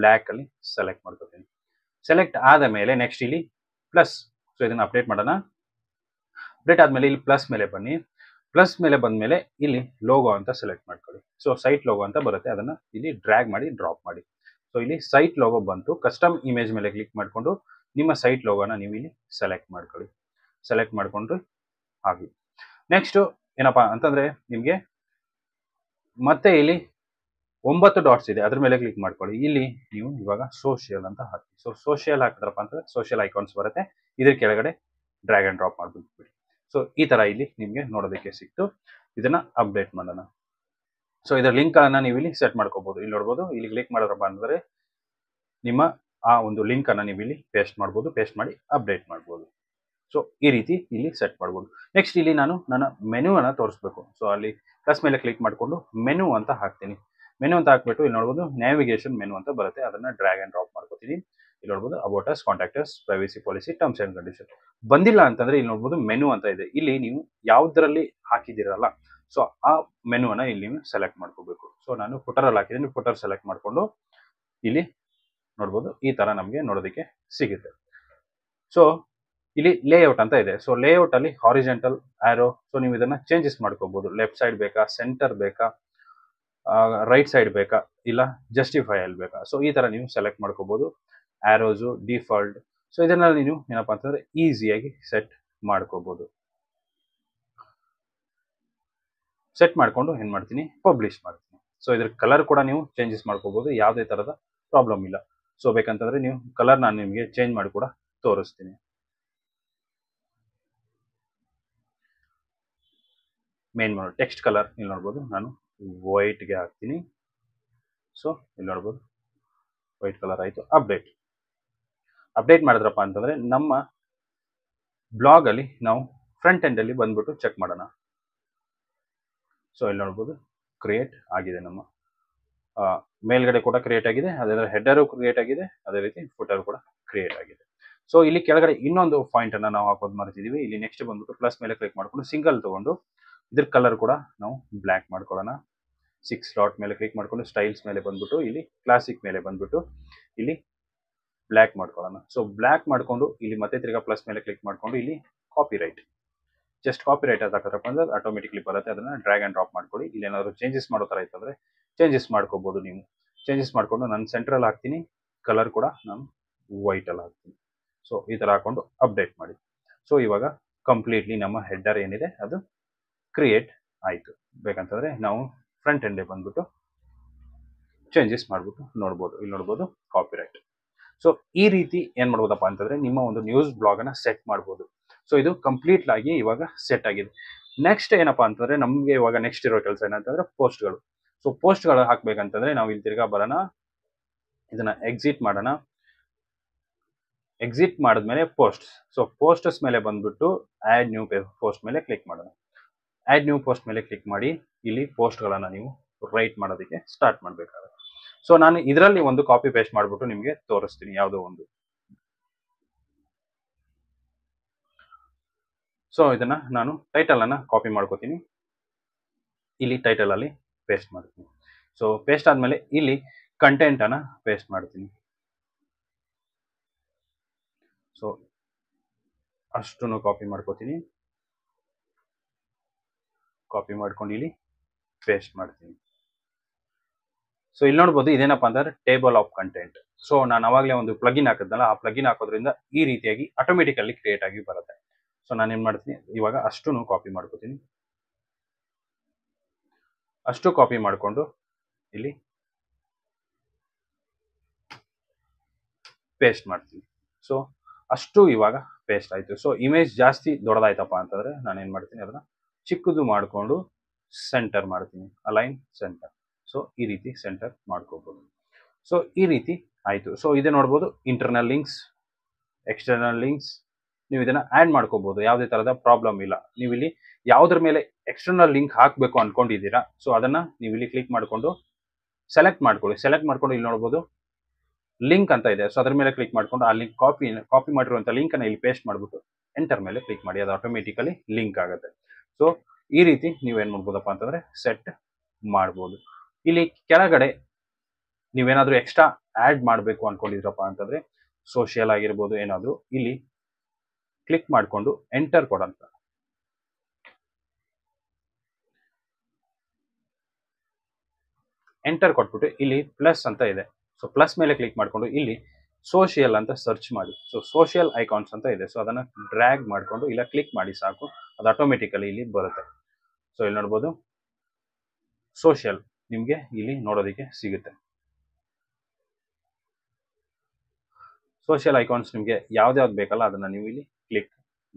ಬ್ಲಾಕ್ ಅಲ್ಲಿ ಸೆಲೆಕ್ಟ್ ಮಾಡ್ಕೊತೀನಿ ಸೆಲೆಕ್ಟ್ ಆದ ಮೇಲೆ ನೆಕ್ಸ್ಟ್ ಇಲ್ಲಿ ಪ್ಲಸ್ ಸೊ ಇದನ್ನು ಅಪ್ಡೇಟ್ ಮಾಡೋಣ ಅಪ್ಡೇಟ್ ಆದಮೇಲೆ ಇಲ್ಲಿ ಪ್ಲಸ್ ಮೇಲೆ ಬನ್ನಿ ಪ್ಲಸ್ ಮೇಲೆ ಬಂದ ಮೇಲೆ ಇಲ್ಲಿ ಲೋಗೋ ಅಂತ ಸೆಲೆಕ್ಟ್ ಮಾಡ್ಕೊಳ್ಳಿ ಸೊ ಸೈಟ್ ಲೋಗೋ ಅಂತ ಬರುತ್ತೆ ಅದನ್ನು ಇಲ್ಲಿ ಡ್ರ್ಯಾಗ್ ಮಾಡಿ ಡ್ರಾಪ್ ಮಾಡಿ ಸೊ ಇಲ್ಲಿ ಸೈಟ್ ಲೋಗೋ ಬಂತು ಕಸ್ಟಮ್ ಇಮೇಜ್ ಮೇಲೆ ಕ್ಲಿಕ್ ಮಾಡಿಕೊಂಡು ನಿಮ್ಮ ಸೈಟ್ ಲೋಗೋನ ನೀವು ಇಲ್ಲಿ ಸೆಲೆಕ್ಟ್ ಮಾಡ್ಕೊಳ್ಳಿ ಸೆಲೆಕ್ಟ್ ಮಾಡಿಕೊಂಡ್ರೆ ಆಗಲಿ ನೆಕ್ಸ್ಟು ಏನಪ್ಪ ಅಂತಂದರೆ ನಿಮಗೆ ಮತ್ತೆ ಇಲ್ಲಿ ಒಂಬತ್ತು ಡಾಟ್ಸ್ ಇದೆ ಅದ್ರ ಮೇಲೆ ಕ್ಲಿಕ್ ಮಾಡ್ಕೊಳ್ಳಿ ಇಲ್ಲಿ ನೀವು ಇವಾಗ ಸೋಷಿಯಲ್ ಅಂತ ಹಾಕಿ ಸೊ ಸೋಷಿಯಲ್ ಹಾಕಿದ್ರಪ್ಪ ಅಂತಂದ್ರೆ ಸೋಷಿಯಲ್ ಐಕಾನ್ಸ್ ಬರುತ್ತೆ ಇದ್ರ ಕೆಳಗಡೆ ಡ್ರ್ಯಾಗ್ ಆ್ಯಂಡ್ ಡ್ರಾಪ್ ಮಾಡ್ಬಿಟ್ಬಿಡಿ ಸೊ ಈ ಥರ ಇಲ್ಲಿ ನಿಮಗೆ ನೋಡೋದಕ್ಕೆ ಸಿಕ್ತು ಇದನ್ನು ಅಪ್ಡೇಟ್ ಮಾಡೋಣ ಸೊ ಇದರ ಲಿಂಕನ್ನು ನೀವು ಇಲ್ಲಿ ಸೆಟ್ ಮಾಡ್ಕೋಬೋದು ಇಲ್ಲಿ ನೋಡ್ಬೋದು ಇಲ್ಲಿ ಕ್ಲಿಕ್ ಮಾಡಿದ್ರಪ್ಪ ಅಂದರೆ ನಿಮ್ಮ ಆ ಒಂದು ಲಿಂಕನ್ನು ನೀವು ಇಲ್ಲಿ ಪೇಸ್ಟ್ ಮಾಡ್ಬೋದು ಪೇಸ್ಟ್ ಮಾಡಿ ಅಪ್ಡೇಟ್ ಮಾಡ್ಬೋದು ಸೊ ಈ ರೀತಿ ಇಲ್ಲಿ ಸೆಟ್ ಮಾಡ್ಬೋದು ನೆಕ್ಸ್ಟ್ ಇಲ್ಲಿ ನಾನು ನನ್ನ ಮೆನು ಮೆನುವನ್ನು ತೋರಿಸ್ಬೇಕು ಸೊ ಅಲ್ಲಿ ಪ್ಲಸ್ ಮೇಲೆ ಕ್ಲಿಕ್ ಮಾಡಿಕೊಂಡು ಮೆನು ಅಂತ ಹಾಕ್ತೀನಿ ಮೆನು ಅಂತ ಹಾಕ್ಬಿಟ್ಟು ಇಲ್ಲಿ ನೋಡ್ಬೋದು ನ್ಯಾವಿಗೇಷನ್ ಮೆನು ಅಂತ ಬರುತ್ತೆ ಅದನ್ನ ಡ್ರ್ಯಾಗ್ ಅಂಡ್ ಡ್ರಾಪ್ ಮಾಡ್ಕೋತೀನಿ ಇಲ್ಲಿ ನೋಡ್ಬೋದು about contact us contact policy terms and condition ಬಂದಿಲ್ಲ ಅಂತಂದ್ರೆ ಇಲ್ಲಿ ನೋಡ್ಬೋದು ಮೆನು ಅಂತ ಇದೆ ಇಲ್ಲಿ ನೀವು ಯಾವ್ದ್ರಲ್ಲಿ ಹಾಕಿದ್ದೀರಲ್ಲ ಸೊ ಆ ಮೆನುವನ್ನು ಇಲ್ಲಿ ನೀವು ಸೆಲೆಕ್ಟ್ ಮಾಡ್ಕೋಬೇಕು ಸೊ ನಾನು ಫುಟರಲ್ಲಿ ಹಾಕಿದ್ದೀನಿ ಫುಟರ್ ಸೆಲೆಕ್ಟ್ ಮಾಡಿಕೊಂಡು ಇಲ್ಲಿ ನೋಡ್ಬೋದು ಈ ತರ ನಮಗೆ ನೋಡೋದಕ್ಕೆ ಸಿಗುತ್ತೆ ಸೊ ಇಲ್ಲಿ ಲೇಔಟ್ ಅಂತ ಇದೆ ಸೊ ಲೇಔಟ್ ಅಲ್ಲಿ ಹಾರಿಜೆಂಟಲ್ ಆ್ಯರೋ ಸೊ ನೀವು ಇದನ್ನ ಚೇಂಜಸ್ ಮಾಡ್ಕೋಬೋದು ಲೆಫ್ಟ್ ಸೈಡ್ ಬೇಕಾ ಸೆಂಟರ್ ಬೇಕಾ ರೈಟ್ ಸೈಡ್ ಬೇಕಾ ಇಲ್ಲ ಜಸ್ಟಿಫೈ ಅಲ್ಲಿ ಬೇಕಾ ಸೊ ಈ ಥರ ನೀವು ಸೆಲೆಕ್ಟ್ ಮಾಡ್ಕೋಬೋದು ಆ್ಯರೋಸು ಡಿಫಾಲ್ಟ್ ಸೊ ಇದನ್ನ ನೀವು ಏನಪ್ಪ ಅಂತಂದರೆ ಈಸಿಯಾಗಿ ಸೆಟ್ ಮಾಡ್ಕೋಬೋದು ಸೆಟ್ ಮಾಡಿಕೊಂಡು ಏನು ಮಾಡ್ತೀನಿ ಪಬ್ಲಿಷ್ ಮಾಡ್ತೀನಿ ಸೊ ಇದ್ರ ಕಲರ್ ಕೂಡ ನೀವು ಚೇಂಜಸ್ ಮಾಡ್ಕೋಬೋದು ಯಾವುದೇ ಥರದ ಪ್ರಾಬ್ಲಮ್ ಇಲ್ಲ ಸೊ ಬೇಕಂತಂದರೆ ನೀವು ಕಲರ್ ನಾನು ನಿಮಗೆ ಚೇಂಜ್ ಮಾಡಿ ಕೂಡ ತೋರಿಸ್ತೀನಿ ಮೇನ್ ಮಾಡೋ ಟೆಕ್ಸ್ಟ್ ಕಲರ್ ಇಲ್ಲಿ ನೋಡ್ಬೋದು ನಾನು ವೈಟ್ಗೆ ಹಾಕ್ತೀನಿ ಸೊ ಇಲ್ಲಿ ನೋಡ್ಬೋದು ವೈಟ್ ಕಲರ್ ಆಯಿತು ಅಪ್ಡೇಟ್ ಅಪ್ಡೇಟ್ ಮಾಡಿದ್ರಪ್ಪ ಅಂತಂದರೆ ನಮ್ಮ ಬ್ಲಾಗಲ್ಲಿ ನಾವು ಫ್ರಂಟ್ ಎಂಡಲ್ಲಿ ಬಂದ್ಬಿಟ್ಟು ಚೆಕ್ ಮಾಡೋಣ ಸೊ ಇಲ್ಲಿ ನೋಡ್ಬೋದು ಕ್ರಿಯೇಟ್ ಆಗಿದೆ ನಮ್ಮ ಮೇಲ್ಗಡೆ ಕೂಡ ಕ್ರಿಯೇಟ್ ಆಗಿದೆ ಅದೇ ಹೆಡ್ಡರು ಕ್ರಿಯೇಟ್ ಆಗಿದೆ ಅದೇ ರೀತಿ ಫುಟರ್ ಕೂಡ ಕ್ರಿಯೇಟ್ ಆಗಿದೆ ಸೊ ಇಲ್ಲಿ ಕೆಳಗಡೆ ಇನ್ನೊಂದು ಪಾಯಿಂಟನ್ನು ನಾವು ಹಾಕೋದು ಮಾಡ್ತಿದ್ದೀವಿ ಇಲ್ಲಿ ನೆಕ್ಸ್ಟ್ ಬಂದ್ಬಿಟ್ಟು ಪ್ಲಸ್ ಮೇಲೆ ಕ್ಲಿಕ್ ಮಾಡ್ಕೊಂಡು ಸಿಂಗಲ್ ತೊಗೊಂಡು ಇದ್ರ ಕಲರ್ ಕೂಡ ನಾವು ಬ್ಲ್ಯಾಕ್ ಮಾಡ್ಕೊಳ್ಳೋಣ ಸಿಕ್ಸ್ ಡಾಟ್ ಮೇಲೆ ಕ್ಲಿಕ್ ಮಾಡ್ಕೊಂಡು ಸ್ಟೈಲ್ಸ್ ಮೇಲೆ ಬಂದ್ಬಿಟ್ಟು ಇಲ್ಲಿ ಕ್ಲಾಸಿಕ್ ಮೇಲೆ ಬಂದ್ಬಿಟ್ಟು ಇಲ್ಲಿ ಬ್ಲ್ಯಾಕ್ ಮಾಡ್ಕೊಳ್ಳೋಣ ಸೊ ಬ್ಲ್ಯಾಕ್ ಮಾಡಿಕೊಂಡು ಇಲ್ಲಿ ಮತ್ತೆ ತಿರ್ಗಾ ಪ್ಲಸ್ ಮೇಲೆ ಕ್ಲಿಕ್ ಮಾಡಿಕೊಂಡು ಇಲ್ಲಿ copy right just copy right ಅಂತ ಅದು ಆಟೋಮೆಟಿಕ್ಲಿ ಬರುತ್ತೆ ಅದನ್ನು ಡ್ರ್ಯಾಗ್ ಆ್ಯಂಡ್ ಡ್ರಾಪ್ ಮಾಡ್ಕೊಳ್ಳಿ ಇಲ್ಲಿ ಏನಾದರೂ ಚೇಂಜಸ್ ಮಾಡೋ ಥರ ಇತ್ತಂದರೆ ಚೇಂಜಸ್ ಮಾಡ್ಕೋಬೋದು ನೀವು ಚೇಂಜಸ್ ಮಾಡಿಕೊಂಡು ನಾನು ಸೆಂಟ್ರಲ್ಲಿ ಹಾಕ್ತೀನಿ ಕಲರ್ ಕೂಡ ನಾನು ವೈಟಲ್ಲಿ ಹಾಕ್ತೀನಿ ಸೊ ಈ ಥರ ಹಾಕೊಂಡು ಅಪ್ಡೇಟ್ ಮಾಡಿ ಸೊ ಇವಾಗ ಕಂಪ್ಲೀಟ್ಲಿ ನಮ್ಮ ಹೆಡ್ಡರ್ ಏನಿದೆ ಅದು ಕ್ರಿಯೇಟ್ ಆಯಿತು ಬೇಕಂತಂದರೆ ನಾವು ಫ್ರಂಟ್ ಎಂಡೇ ಬಂದ್ಬಿಟ್ಟು ಚೇಂಜಸ್ ಮಾಡಿಬಿಟ್ಟು ನೋಡ್ಬೋದು ಇಲ್ಲಿ ನೋಡ್ಬೋದು ರೈಟ್ ಸೊ ಈ ರೀತಿ ಏನು ಮಾಡ್ಬೋದಪ್ಪ ಅಂತಂದರೆ ನಿಮ್ಮ ಒಂದು ನ್ಯೂಸ್ ಬ್ಲಾಗನ್ನು ಸೆಟ್ ಮಾಡ್ಬೋದು ಸೊ ಇದು ಕಂಪ್ಲೀಟ್ ಆಗಿ ಇವಾಗ ಸೆಟ್ ಆಗಿದೆ ನೆಕ್ಸ್ಟ್ ಏನಪ್ಪ ಅಂತಂದರೆ ನಮಗೆ ಇವಾಗ ನೆಕ್ಸ್ಟ್ ಇರೋ ಕೆಲಸ ಏನಂತಂದರೆ ಪೋಸ್ಟ್ಗಳು ಸೊ ಪೋಸ್ಟ್ಗಳು ಹಾಕ್ಬೇಕಂತಂದ್ರೆ ನಾವು ಇಲ್ಲಿ ತಿರ್ಗಾ ಬರೋಣ ಇದನ್ನ ಎಕ್ಸಿಟ್ ಮಾಡೋಣ ಎಕ್ಸಿಟ್ ಮಾಡಿದ್ಮೇಲೆ ಪೋಸ್ಟ್ಸ್ ಸೊ ಪೋಸ್ಟಸ್ ಮೇಲೆ ಬಂದ್ಬಿಟ್ಟು ಆ್ಯಡ್ ನ್ಯೂ ಪೇ ಪೋಸ್ಟ್ ಮೇಲೆ ಕ್ಲಿಕ್ ಮಾಡೋಣ ಆ್ಯಡ್ ನ್ಯೂ ಪೋಸ್ಟ್ ಮೇಲೆ ಕ್ಲಿಕ್ ಮಾಡಿ ಇಲ್ಲಿ ಪೋಸ್ಟ್ಗಳನ್ನು ನೀವು ರೈಟ್ ಮಾಡೋದಕ್ಕೆ ಸ್ಟಾರ್ಟ್ ಮಾಡಬೇಕಾಗುತ್ತೆ ಸೊ ನಾನು ಇದರಲ್ಲಿ ಒಂದು ಕಾಪಿ ಪೇಸ್ಟ್ ಮಾಡಿಬಿಟ್ಟು ನಿಮಗೆ ತೋರಿಸ್ತೀನಿ ಯಾವುದೋ ಒಂದು ಸೊ ಇದನ್ನ ನಾನು ಟೈಟಲನ್ನು ಕಾಪಿ ಮಾಡ್ಕೋತೀನಿ ಇಲ್ಲಿ ಟೈಟಲಲ್ಲಿ ಪೇಸ್ಟ್ ಮಾಡ್ತೀನಿ ಸೊ ಪೇಸ್ಟ್ ಆದಮೇಲೆ ಇಲ್ಲಿ ಕಂಟೆಂಟನ್ನು ಪೇಸ್ಟ್ ಮಾಡ್ತೀನಿ ಸೊ ಅಷ್ಟನ್ನು ಕಾಪಿ ಮಾಡ್ಕೋತೀನಿ ಕಾಪಿ ಮಾಡ್ಕೊಂಡು ಇಲ್ಲಿ ಪೇಸ್ಟ್ ಮಾಡ್ತೀನಿ ಸೊ ಇಲ್ಲಿ ನೋಡ್ಬೋದು ಇದೇನಪ್ಪ ಅಂದ್ರೆ ಟೇಬಲ್ ಆಫ್ ಕಂಟೆಂಟ್ ಸೊ ನಾನು ಅವಾಗಲೇ ಒಂದು ಪ್ಲಗಿನ್ ಹಾಕಿದ್ನಲ್ಲ ಆ ಪ್ಲಗಿನ್ ಹಾಕೋದ್ರಿಂದ ಈ ರೀತಿಯಾಗಿ ಆಟೋಮೆಟಿಕಲ್ಲಿ ಕ್ರಿಯೇಟ್ ಆಗಿ ಬರುತ್ತೆ ಸೊ ನಾನು ಏನು ಮಾಡ್ತೀನಿ ಇವಾಗ ಅಷ್ಟು ಕಾಪಿ ಮಾಡ್ಕೋತೀನಿ ಅಷ್ಟು ಕಾಪಿ ಮಾಡಿಕೊಂಡು ಇಲ್ಲಿ ಪೇಸ್ಟ್ ಮಾಡ್ತೀನಿ ಸೊ ಅಷ್ಟು ಇವಾಗ ಪೇಸ್ಟ್ ಆಯಿತು ಸೊ ಇಮೇಜ್ ಜಾಸ್ತಿ ದೊಡ್ಡದಾಯ್ತಪ್ಪ ಅಂತಂದರೆ ನಾನು ಏನು ಮಾಡ್ತೀನಿ ಅದನ್ನ ಚಿಕ್ಕದು ಮಾಡಿಕೊಂಡು ಸೆಂಟರ್ ಮಾಡ್ತೀನಿ ಅಲೈನ್ ಸೆಂಟರ್ ಸೊ ಈ ರೀತಿ ಸೆಂಟರ್ ಮಾಡ್ಕೋಬೋದು ಸೊ ಈ ರೀತಿ ಆಯಿತು ಸೊ ಇದೇ ನೋಡ್ಬೋದು ಇಂಟರ್ನಲ್ ಲಿಂಕ್ಸ್ ಎಕ್ಸ್ಟರ್ನಲ್ ಲಿಂಕ್ಸ್ ನೀವು ಇದನ್ನು ಆ್ಯಡ್ ಮಾಡ್ಕೋಬೋದು ಯಾವುದೇ ಥರದ ಪ್ರಾಬ್ಲಮ್ ಇಲ್ಲ ನೀವು ಇಲ್ಲಿ ಯಾವುದ್ರ ಮೇಲೆ ಎಕ್ಸ್ಟರ್ನಲ್ ಲಿಂಕ್ ಹಾಕಬೇಕು ಅಂದ್ಕೊಂಡಿದ್ದೀರಾ ಸೊ ಅದನ್ನು ನೀವು ಇಲ್ಲಿ ಕ್ಲಿಕ್ ಮಾಡಿಕೊಂಡು ಸೆಲೆಕ್ಟ್ ಮಾಡ್ಕೊಳ್ಳಿ ಸೆಲೆಕ್ಟ್ ಮಾಡ್ಕೊಂಡು ಇಲ್ಲಿ ನೋಡ್ಬೋದು ಲಿಂಕ್ ಅಂತ ಇದೆ ಸೊ ಅದ್ರ ಮೇಲೆ ಕ್ಲಿಕ್ ಮಾಡ್ಕೊಂಡು ಆ ಲಿಂಕ್ ಕಾಪಿ ಕಾಪಿ ಮಾಡಿರುವಂಥ ಲಿಂಕನ್ನು ಇಲ್ಲಿ ಪೇಸ್ಟ್ ಮಾಡಿಬಿಟ್ಟು ಎಂಟರ್ ಮೇಲೆ ಕ್ಲಿಕ್ ಮಾಡಿ ಅದು ಆಟೋಮೆಟಿಕಲಿ ಲಿಂಕ್ ಆಗುತ್ತೆ ಸೊ ಈ ರೀತಿ ನೀವೇನ್ ಮಾಡ್ಬೋದಪ್ಪ ಅಂತಂದ್ರೆ ಸೆಟ್ ಮಾಡ್ಬೋದು ಇಲ್ಲಿ ಕೆಳಗಡೆ ನೀವೇನಾದ್ರೂ ಎಕ್ಸ್ಟ್ರಾ ಆ್ಯಡ್ ಮಾಡಬೇಕು ಅನ್ಕೊಂಡಿದ್ರಪ್ಪ ಅಂತಂದ್ರೆ ಸೋಷಿಯಲ್ ಆಗಿರ್ಬೋದು ಏನಾದರೂ ಇಲ್ಲಿ ಕ್ಲಿಕ್ ಮಾಡಿಕೊಂಡು ಎಂಟರ್ ಕೊಡಂತ ಎಂಟರ್ ಕೊಟ್ಬಿಟ್ಟು ಇಲ್ಲಿ ಪ್ಲಸ್ ಅಂತ ಇದೆ ಸೊ ಪ್ಲಸ್ ಮೇಲೆ ಕ್ಲಿಕ್ ಮಾಡಿಕೊಂಡು ಇಲ್ಲಿ ಸೋಷಿಯಲ್ ಅಂತ ಸರ್ಚ್ ಮಾಡಿ ಸೊ ಸೋಷಿಯಲ್ ಐಕಾನ್ಸ್ ಅಂತ ಇದೆ ಸೊ ಅದನ್ನು ಡ್ರ್ಯಾಗ್ ಮಾಡಿಕೊಂಡು ಇಲ್ಲ ಕ್ಲಿಕ್ ಮಾಡಿ ಸಾಕು ಅದು ಆಟೋಮೆಟಿಕಲಿ ಇಲ್ಲಿ ಬರುತ್ತೆ ಸೊ ಇಲ್ಲಿ ನೋಡ್ಬೋದು ಸೋಷಿಯಲ್ ನಿಮಗೆ ಇಲ್ಲಿ ನೋಡೋದಕ್ಕೆ ಸಿಗುತ್ತೆ ಸೋಷಿಯಲ್ ಐಕಾನ್ಸ್ ನಿಮಗೆ ಯಾವ್ದ್ಯಾವ್ದು ಬೇಕಲ್ಲ ಅದನ್ನು ನೀವು ಇಲ್ಲಿ ಕ್ಲಿಕ್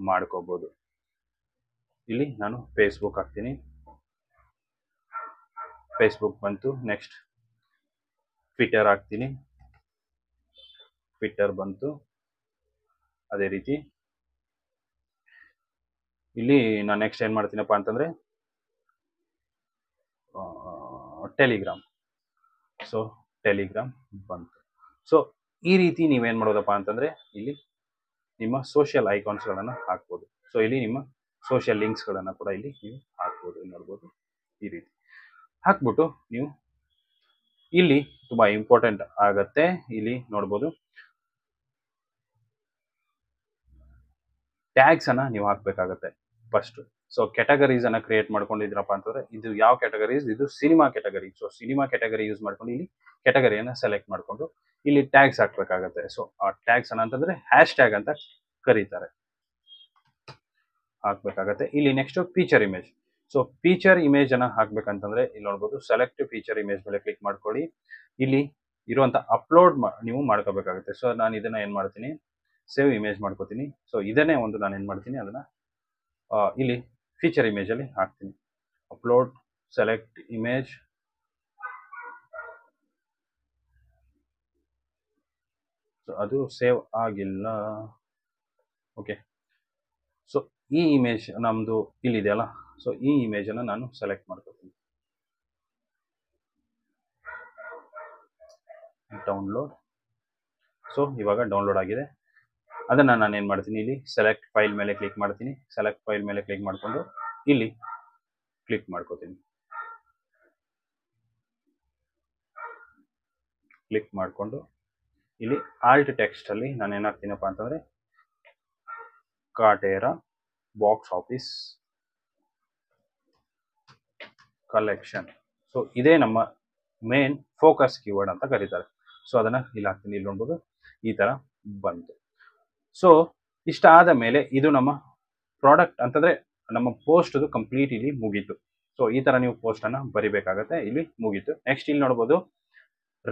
ಮಾಡ್ಕೋಬೋದು ಇಲ್ಲಿ ನಾನು ಫೇಸ್ಬುಕ್ ಹಾಕ್ತೀನಿ ಫೇಸ್ಬುಕ್ ಬಂತು ನೆಕ್ಸ್ಟ್ ಟ್ವಿಟರ್ ಹಾಕ್ತೀನಿ ಫಿಟ್ಟರ್ ಬಂತು ಅದೇ ರೀತಿ ಇಲ್ಲಿ ನಾನು ನೆಕ್ಸ್ಟ್ ಏನು ಮಾಡ್ತೀನಪ್ಪ ಅಂತಂದರೆ ಟೆಲಿಗ್ರಾಮ್ ಸೊ ಟೆಲಿಗ್ರಾಮ್ ಬಂತು ಸೊ ಈ ರೀತಿ ನೀವೇನು ಮಾಡೋದಪ್ಪ ಅಂತಂದರೆ ಇಲ್ಲಿ ನಿಮ್ಮ ಸೋಷಿಯಲ್ ಐಕಾನ್ಸ್ಗಳನ್ನು ಹಾಕ್ಬೋದು ಸೊ ಇಲ್ಲಿ ನಿಮ್ಮ ಸೋಷಿಯಲ್ ಲಿಂಕ್ಸ್ಗಳನ್ನು ಕೂಡ ಇಲ್ಲಿ ನೀವು ಹಾಕ್ಬೋದು ನೋಡ್ಬೋದು ಈ ರೀತಿ ಹಾಕ್ಬಿಟ್ಟು ನೀವು ಇಲ್ಲಿ ತುಂಬ ಇಂಪಾರ್ಟೆಂಟ್ ಆಗುತ್ತೆ ಇಲ್ಲಿ ನೋಡ್ಬೋದು ಟ್ಯಾಗ್ಸ್ ಅನ್ನ ನೀವು ಹಾಕ್ಬೇಕಾಗತ್ತೆ ಫಸ್ಟ್ ಸೊ ಕೆಟಗರೀಸ್ ಅನ್ನ ಕ್ರಿಯೇಟ್ ಮಾಡ್ಕೊಂಡಿದ್ರಪ್ಪ ಅಂತಂದ್ರೆ ಇದು ಯಾವ ಕೆಟಗರೀಸ್ ಇದು cinema category so cinema category use ಮಾಡ್ಕೊಂಡು ಇಲ್ಲಿ ಕೆಟಗರಿಯನ್ನು ಸೆಲೆಕ್ಟ್ ಮಾಡಿಕೊಂಡು ಇಲ್ಲಿ ಟ್ಯಾಗ್ಸ್ ಹಾಕ್ಬೇಕಾಗತ್ತೆ ಸೊ ಆ ಟ್ಯಾಗ್ಸ್ ಅನ್ನ ಅಂತಂದ್ರೆ ಹ್ಯಾಶ್ ಟ್ಯಾಗ್ ಅಂತ ಕರೀತಾರೆ ಹಾಕ್ಬೇಕಾಗತ್ತೆ ಇಲ್ಲಿ next feature image so feature image ಅನ್ನ ಹಾಕ್ಬೇಕಂತಂದ್ರೆ ಇಲ್ಲಿ ನೋಡ್ಬೋದು ಸೆಲೆಕ್ಟ್ ಫೀಚರ್ ಇಮೇಜ್ ಮೇಲೆ ಕ್ಲಿಕ್ ಮಾಡ್ಕೊಳ್ಳಿ ಇಲ್ಲಿ ಇರುವಂತ ಅಪ್ಲೋಡ್ ನೀವು ಮಾಡ್ಕೋಬೇಕಾಗುತ್ತೆ ಸೊ ನಾನು ಇದನ್ನ ಏನ್ ಮಾಡ್ತೀನಿ ಸೇವ್ ಇಮೇಜ್ ಮಾಡ್ಕೋತೀನಿ ಸೊ ಇದನ್ನೇ ಒಂದು ನಾನು ಏನು ಮಾಡ್ತೀನಿ ಅದನ್ನು ಇಲ್ಲಿ ಫೀಚರ್ ಇಮೇಜಲ್ಲಿ ಹಾಕ್ತೀನಿ ಅಪ್ಲೋಡ್ ಸೆಲೆಕ್ಟ್ ಇಮೇಜ್ ಸೊ ಅದು ಸೇವ್ ಆಗಿಲ್ಲ ಓಕೆ ಸೊ ಈ ಇಮೇಜ್ ನಮ್ಮದು ಇಲ್ಲಿದೆಯಲ್ಲ ಸೊ ಈ ಇಮೇಜನ್ನು ನಾನು ಸೆಲೆಕ್ಟ್ ಮಾಡ್ಕೋತೀನಿ ಡೌನ್ಲೋಡ್ ಸೊ ಇವಾಗ ಡೌನ್ಲೋಡ್ ಆಗಿದೆ ಅದನ್ನು ನಾನು ಏನು ಮಾಡ್ತೀನಿ ಇಲ್ಲಿ ಸೆಲೆಕ್ಟ್ ಫೈಲ್ ಮೇಲೆ ಕ್ಲಿಕ್ ಮಾಡ್ತೀನಿ ಸೆಲೆಕ್ಟ್ ಫೈಲ್ ಮೇಲೆ ಕ್ಲಿಕ್ ಮಾಡಿಕೊಂಡು ಇಲ್ಲಿ ಕ್ಲಿಕ್ ಮಾಡ್ಕೋತೀನಿ ಕ್ಲಿಕ್ ಮಾಡಿಕೊಂಡು ಇಲ್ಲಿ ಆಲ್ಟ್ ಟೆಕ್ಸ್ಟಲ್ಲಿ ನಾನು ಏನಾಗ್ತೀನಪ್ಪ ಅಂತಂದರೆ Kaatera box office collection so ಇದೇ ನಮ್ಮ ಮೇನ್ ಫೋಕಸ್ ಕೀವರ್ಡ್ ಅಂತ ಕರೀತಾರೆ ಸೊ ಅದನ್ನು ಇಲ್ಲಿ ಹಾಕ್ತೀನಿ ಇಲ್ಲಿ ನೋಡ್ಬೋದು ಈ ಥರ ಬಂತು ಸೊ ಇಷ್ಟ ಆದ ಮೇಲೆ ಇದು ನಮ್ಮ ಪ್ರಾಡಕ್ಟ್ ಅಂತಂದ್ರೆ ನಮ್ಮ ಪೋಸ್ಟ್ ಕಂಪ್ಲೀಟ್ ಇಲ್ಲಿ ಮುಗೀತು ಸೊ ಈ ತರ ನೀವು ಪೋಸ್ಟ್ ಅನ್ನ ಬರಿಬೇಕಾಗತ್ತೆ ಇಲ್ಲಿ ಮುಗೀತು ನೆಕ್ಸ್ಟ್ ಇಲ್ಲಿ ನೋಡ್ಬೋದು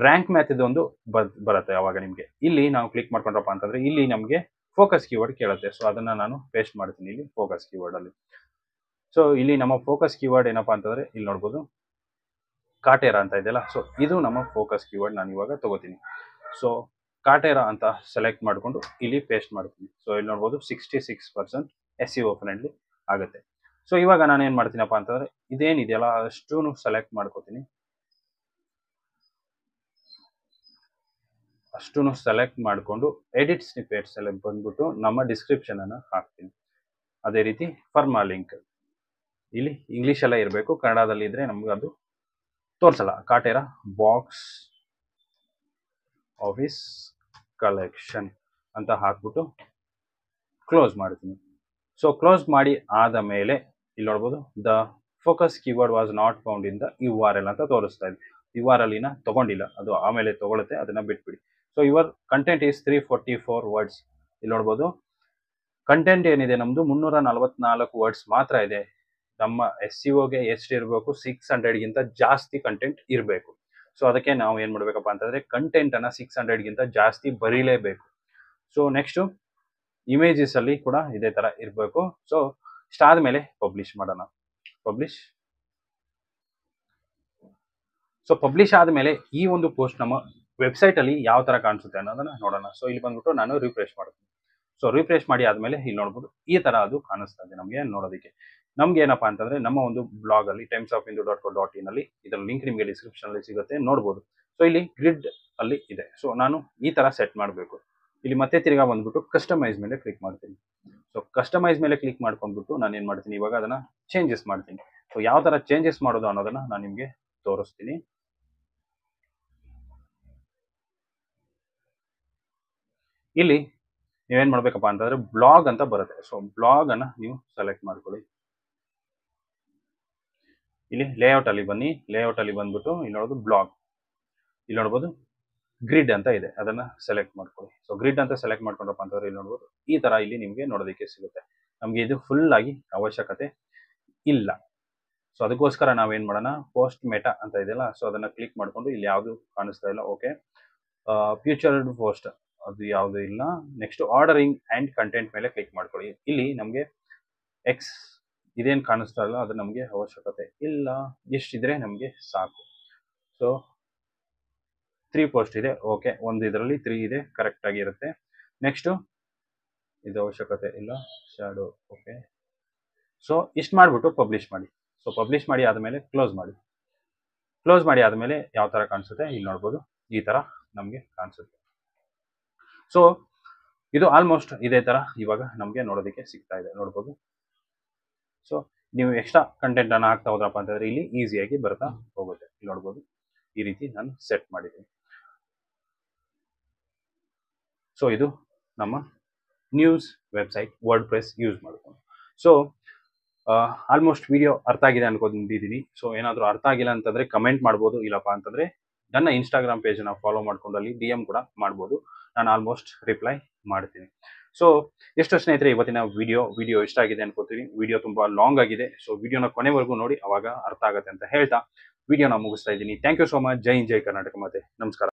ರ್ಯಾಂಕ್ ಮ್ಯಾಥ್ ಇದೊಂದು ಬರುತ್ತೆ ಅವಾಗ ನಿಮಗೆ ಇಲ್ಲಿ ನಾವು ಕ್ಲಿಕ್ ಮಾಡ್ಕೊಂಡ್ರಪ್ಪ ಅಂತಂದ್ರೆ ಇಲ್ಲಿ ನಮಗೆ ಫೋಕಸ್ ಕೀವರ್ಡ್ ಕೇಳುತ್ತೆ ಸೊ ಅದನ್ನ ನಾನು ಪೇಸ್ಟ್ ಮಾಡ್ತೀನಿ ಇಲ್ಲಿ ಫೋಕಸ್ ಅಲ್ಲಿ ಸೊ ಇಲ್ಲಿ ನಮ್ಮ ಫೋಕಸ್ ಕೀವರ್ಡ್ ಏನಪ್ಪ ಅಂತಂದ್ರೆ ಇಲ್ಲಿ ನೋಡ್ಬೋದು ಕಾಟೇರ ಅಂತ ಇದೆಯಲ್ಲ ಸೊ ಇದು ನಮ್ಮ ಫೋಕಸ್ ಕೀವರ್ಡ್ ನಾನು ಇವಾಗ ತಗೋತೀನಿ ಸೊ ಕಾಟೇರ ಅಂತ ಸೆಲೆಕ್ಟ್ ಮಾಡಿಕೊಂಡು ಇಲ್ಲಿ ಪೇಸ್ಟ್ ಮಾಡ್ತೀನಿ ಸೊ ಇಲ್ಲಿ ನೋಡ್ಬೋದು sixty six percent S E O friendly ಆಗುತ್ತೆ ಸೊ ಇವಾಗ ನಾನು ಏನು ಮಾಡ್ತೀನಪ್ಪ ಅಂತಂದರೆ ಇದೇನಿದೆಯಲ್ಲ ಅಷ್ಟೂ ಸೆಲೆಕ್ಟ್ ಮಾಡ್ಕೋತೀನಿ ಅಷ್ಟೂ ಸೆಲೆಕ್ಟ್ ಮಾಡಿಕೊಂಡು ಎಡಿಟ್ ಸ್ನಿಪೇಟ್ ಸೆಲೆಕ್ಟ್ ಬಂದ್ಬಿಟ್ಟು ನಮ್ಮ ಡಿಸ್ಕ್ರಿಪ್ಷನನ್ನು ಹಾಕ್ತೀನಿ ಅದೇ ರೀತಿ ಫರ್ಮಾ ಲಿಂಕ್ ಇಲ್ಲಿ ಇಂಗ್ಲೀಷೆಲ್ಲ ಇರಬೇಕು ಕನ್ನಡದಲ್ಲಿ ಇದ್ರೆ ನಮ್ಗೆ ಅದು ತೋರಿಸಲ್ಲ ಕಾಟೇರ ಬಾಕ್ಸ್ ಆಫೀಸ್ ಕಲೆಕ್ಷನ್ ಅಂತ ಹಾಕ್ಬಿಟ್ಟು ಕ್ಲೋಸ್ ಮಾಡ್ತೀನಿ ಸೊ ಕ್ಲೋಸ್ ಮಾಡಿ ಆದ ಮೇಲೆ ಇಲ್ಲಿ ನೋಡ್ಬೋದು the focus keyword was not found in the U R L ಅಂತ ತೋರಿಸ್ತಾ ಇದೆ ಯು ಆರ್ ಎಲ್ನ ತೊಗೊಂಡಿಲ್ಲ ಅದು ಆಮೇಲೆ ತೊಗೊಳುತ್ತೆ ಅದನ್ನ ಬಿಟ್ಬಿಡಿ ಸೊ ಇವರ್ content is three forty four words ಇಲ್ಲಿ ನೋಡ್ಬೋದು ಕಂಟೆಂಟ್ ಏನಿದೆ ನಮ್ದು ಮುನ್ನೂರ ನಲವತ್ನಾಲ್ಕು ವರ್ಡ್ಸ್ ಮಾತ್ರ ಇದೆ ನಮ್ಮ ಎಸ್ ಸಿ ಓಗೆ ಎಷ್ಟು ಇರಬೇಕು ಸಿಕ್ಸ್ ಹಂಡ್ರೆಡ್ಗಿಂತ ಜಾಸ್ತಿ ಕಂಟೆಂಟ್ ಇರಬೇಕು ಸೊ ಅದಕ್ಕೆ ನಾವು ಏನು ಮಾಡಬೇಕಪ್ಪ ಕಂಟೆಂಟ್ ಕಂಟೆಂಟನ್ನು ಸಿಕ್ಸ್ ಹಂಡ್ರೆಡ್ಗಿಂತ ಜಾಸ್ತಿ ಬರೀಲೇಬೇಕು ಸೊ ನೆಕ್ಸ್ಟು ಇಮೇಜಸಲ್ಲಿ ಕೂಡ ಇದೇ ತರ ಇರಬೇಕು ಸೊ ಇಷ್ಟ ಮೇಲೆ ಪಬ್ಲಿಷ್ ಮಾಡೋಣ ಪಬ್ಲಿಷ್ ಸೊ ಪಬ್ಲಿಷ್ ಆದ್ಮೇಲೆ ಈ ಒಂದು ಪೋಸ್ಟ್ ನಮ್ಮ ವೆಬ್ಸೈಟಲ್ಲಿ ಯಾವ ಥರ ಕಾಣಿಸುತ್ತೆ ಅನ್ನೋದನ್ನ ನೋಡೋಣ ಸೊ ಇಲ್ಲಿ ಬಂದ್ಬಿಟ್ಟು ನಾನು ರಿಫ್ರೆಶ್ ಮಾಡ್ತೀನಿ ಸೊ ರಿಫ್ರೆಶ್ ಮಾಡಿ ಆದಮೇಲೆ ಇಲ್ಲಿ ನೋಡ್ಬೋದು ಈ ಥರ ಅದು ಕಾಣಿಸ್ತಾ ಇದೆ ನಮಗೆ ನೋಡೋದಕ್ಕೆ ನಮ್ಗೆ ಏನಪ್ಪ ಅಂತಂದ್ರೆ ನಮ್ಮ ಒಂದು ಬ್ಲಾಗ್ ಅಲ್ಲಿ Times of Indu dot co dot in ಅಲ್ಲಿ ಇದರ ಲಿಂಕ್ ನಿಮಗೆ ಡಿಸ್ಕ್ರಿಪ್ಷನ್ ಅಲ್ಲಿ ಸಿಗುತ್ತೆ ನೋಡಬಹುದು ಸೊ ಇಲ್ಲಿ ಗ್ರಿಡ್ ಅಲ್ಲಿ ಇದೆ ಸೊ ನಾನು ಈ ತರ ಸೆಟ್ ಮಾಡಬೇಕು ಇಲ್ಲಿ ಮತ್ತೆ ತಿರ್ಗಾ ಬಂದ್ಬಿಟ್ಟು ಕಸ್ಟಮೈಸ್ ಮೇಲೆ ಕ್ಲಿಕ್ ಮಾಡ್ತೀನಿ ಸೊ ಕಸ್ಟಮೈಸ್ ಮೇಲೆ ಕ್ಲಿಕ್ ಮಾಡ್ಕೊಂಡ್ಬಿಟ್ಟು ನಾನು ಏನು ಮಾಡ್ತೀನಿ ಇವಾಗ ಅದನ್ನ ಚೇಂಜಸ್ ಮಾಡ್ತೀನಿ ಸೊ ಯಾವ ತರ ಚೇಂಜಸ್ ಮಾಡೋದು ಅನ್ನೋದನ್ನ ನಾನು ನಿಮಗೆ ತೋರಿಸ್ತೀನಿ ಇಲ್ಲಿ ನೀವೇನ್ ಮಾಡ್ಬೇಕಪ್ಪ ಅಂತಂದ್ರೆ ಬ್ಲಾಗ್ ಅಂತ ಬರುತ್ತೆ ಸೊ ಬ್ಲಾಗ್ ಅನ್ನ ನೀವು ಸೆಲೆಕ್ಟ್ ಮಾಡ್ಕೊಳ್ಳಿ ಇಲ್ಲಿ ಲೇಔಟ್ ಅಲ್ಲಿ ಬನ್ನಿ ಲೇಔಟ್ ಅಲ್ಲಿ ಬಂದ್ಬಿಟ್ಟು ಇಲ್ಲಿ ನೋಡೋದು ಬ್ಲಾಗ್ ಇಲ್ಲಿ ನೋಡ್ಬೋದು ಗ್ರಿಡ್ ಅಂತ ಇದೆ ಅದನ್ನ ಸೆಲೆಕ್ಟ್ ಮಾಡ್ಕೊಳ್ಳಿ ಸೊ ಗ್ರಿಡ್ ಅಂತ ಸೆಲೆಕ್ಟ್ ಮಾಡ್ಕೊಂಡಪ್ಪ ಅಂತಂದ್ರೆ ಇಲ್ಲಿ ನೋಡ್ಬೋದು ಈ ತರ ಇಲ್ಲಿ ನಿಮಗೆ ನೋಡೋದಕ್ಕೆ ಸಿಗುತ್ತೆ ನಮಗೆ ಇದು ಫುಲ್ ಆಗಿ ಅವಶ್ಯಕತೆ ಇಲ್ಲ ಸೊ ಅದಕ್ಕೋಸ್ಕರ ನಾವೇನ್ ಮಾಡೋಣ ಪೋಸ್ಟ್ ಮೆಟಾ ಅಂತ ಇದೆಯಲ್ಲ ಸೊ ಅದನ್ನ ಕ್ಲಿಕ್ ಮಾಡ್ಕೊಂಡು ಇಲ್ಲಿ ಯಾವುದು ಕಾಣಿಸ್ತಾ ಇಲ್ಲ ಓಕೆ ಫ್ಯೂಚರ್ ಪೋಸ್ಟ್ ಅದು ಯಾವುದು ಇಲ್ಲ ನೆಕ್ಸ್ಟ್ ಆರ್ಡರಿಂಗ್ ಅಂಡ್ ಕಂಟೆಂಟ್ ಮೇಲೆ ಕ್ಲಿಕ್ ಮಾಡ್ಕೊಳ್ಳಿ ಇಲ್ಲಿ ನಮಗೆ ಎಕ್ಸ್ ಇದೇನು ಕಾಣಿಸ್ತಾ ಇಲ್ಲ ಅದು ನಮಗೆ ಅವಶ್ಯಕತೆ ಇಲ್ಲ ಎಷ್ಟಿದ್ರೆ ನಮಗೆ ಸಾಕು ಸೊ ತ್ರೀ ಪೋಸ್ಟ್ ಇದೆ ಓಕೆ ಒಂದು ಇದರಲ್ಲಿ ತ್ರೀ ಇದೆ ಕರೆಕ್ಟ್ ಆಗಿರುತ್ತೆ ನೆಕ್ಸ್ಟು ಇದು ಅವಶ್ಯಕತೆ ಇಲ್ಲ ಶಾಡೋ ಓಕೆ ಸೊ ಇಷ್ಟು ಮಾಡಿಬಿಟ್ಟು ಪಬ್ಲಿಷ್ ಮಾಡಿ ಸೊ ಪಬ್ಲಿಷ್ ಮಾಡಿ ಆದಮೇಲೆ ಕ್ಲೋಸ್ ಮಾಡಿ ಕ್ಲೋಸ್ ಮಾಡಿ ಆದಮೇಲೆ ಯಾವ ಥರ ಕಾಣಿಸುತ್ತೆ ಇಲ್ಲಿ ನೋಡ್ಬೋದು ಈ ಥರ ನಮಗೆ ಕಾಣಿಸುತ್ತೆ ಸೊ ಇದು ಆಲ್ಮೋಸ್ಟ್ ಇದೇ ಥರ ಇವಾಗ ನಮಗೆ ನೋಡೋದಕ್ಕೆ ಸಿಗ್ತಾ ಇದೆ ನೋಡ್ಬೋದು ಸೊ ನೀವು ಎಕ್ಸ್ಟ್ರಾ ಕಂಟೆಂಟ್ ಅನ್ನು ಹಾಕ್ತಾ ಹೋದ್ರಪ್ಪ ಅಂತಂದ್ರೆ ಇಲ್ಲಿ ಈಸಿಯಾಗಿ ಬರ್ತಾ ಹೋಗುತ್ತೆ ಇಲ್ಲಿ ನೋಡ್ಬೋದು ಈ ರೀತಿ ನಾನು ಸೆಟ್ ಮಾಡಿದ್ದೀನಿ ಸೊ ಇದು ನಮ್ಮ news website WordPress use ಮಾಡ್ಕೊಂಡು ಸೊ ಆಲ್ಮೋಸ್ಟ್ ವಿಡಿಯೋ ಅರ್ಥ ಆಗಿದೆ ಅನ್ಕೊಂಡಿದ್ದೀನಿ ಸೊ ಏನಾದರೂ ಅರ್ಥ ಆಗಿಲ್ಲ ಅಂತಂದರೆ ಕಮೆಂಟ್ ಮಾಡ್ಬೋದು ಇಲ್ಲಪ್ಪ ಅಂತಂದ್ರೆ ನನ್ನ ಇನ್ಸ್ಟಾಗ್ರಾಮ್ ಪೇಜನ್ನು ಫಾಲೋ ಮಾಡ್ಕೊಂಡು ಅಲ್ಲಿ ಡಿ ಎಮ್ ಕೂಡ ಮಾಡ್ಬೋದು ನಾನು ಆಲ್ಮೋಸ್ಟ್ ರಿಪ್ಲೈ ಮಾಡ್ತೀನಿ ಸೊ ಎಷ್ಟು ಸ್ನೇಹಿತರೆ ಇವತ್ತಿನ ವಿಡಿಯೋ ವಿಡಿಯೋ ಇಷ್ಟ ಆಗಿದೆ ಅನ್ಕೋತೀವಿ ವಿಡಿಯೋ ತುಂಬಾ ಲಾಂಗ್ ಆಗಿದೆ ಸೊ ವಿಡಿಯೋನ ಕೊನೆವರೆಗೂ ನೋಡಿ ಅವಾಗ ಅರ್ಥ ಆಗುತ್ತೆ ಅಂತ ಹೇಳ್ತಾ ವಿಡಿಯೋನ ಮುಗಿಸ್ತಾ ಇದ್ದೀನಿ ಥ್ಯಾಂಕ್ ಯು ಸೋ ಮಚ್ ಜೈ ಜೈ ಕರ್ನಾಟಕ ಮತ್ತೆ ನಮಸ್ಕಾರ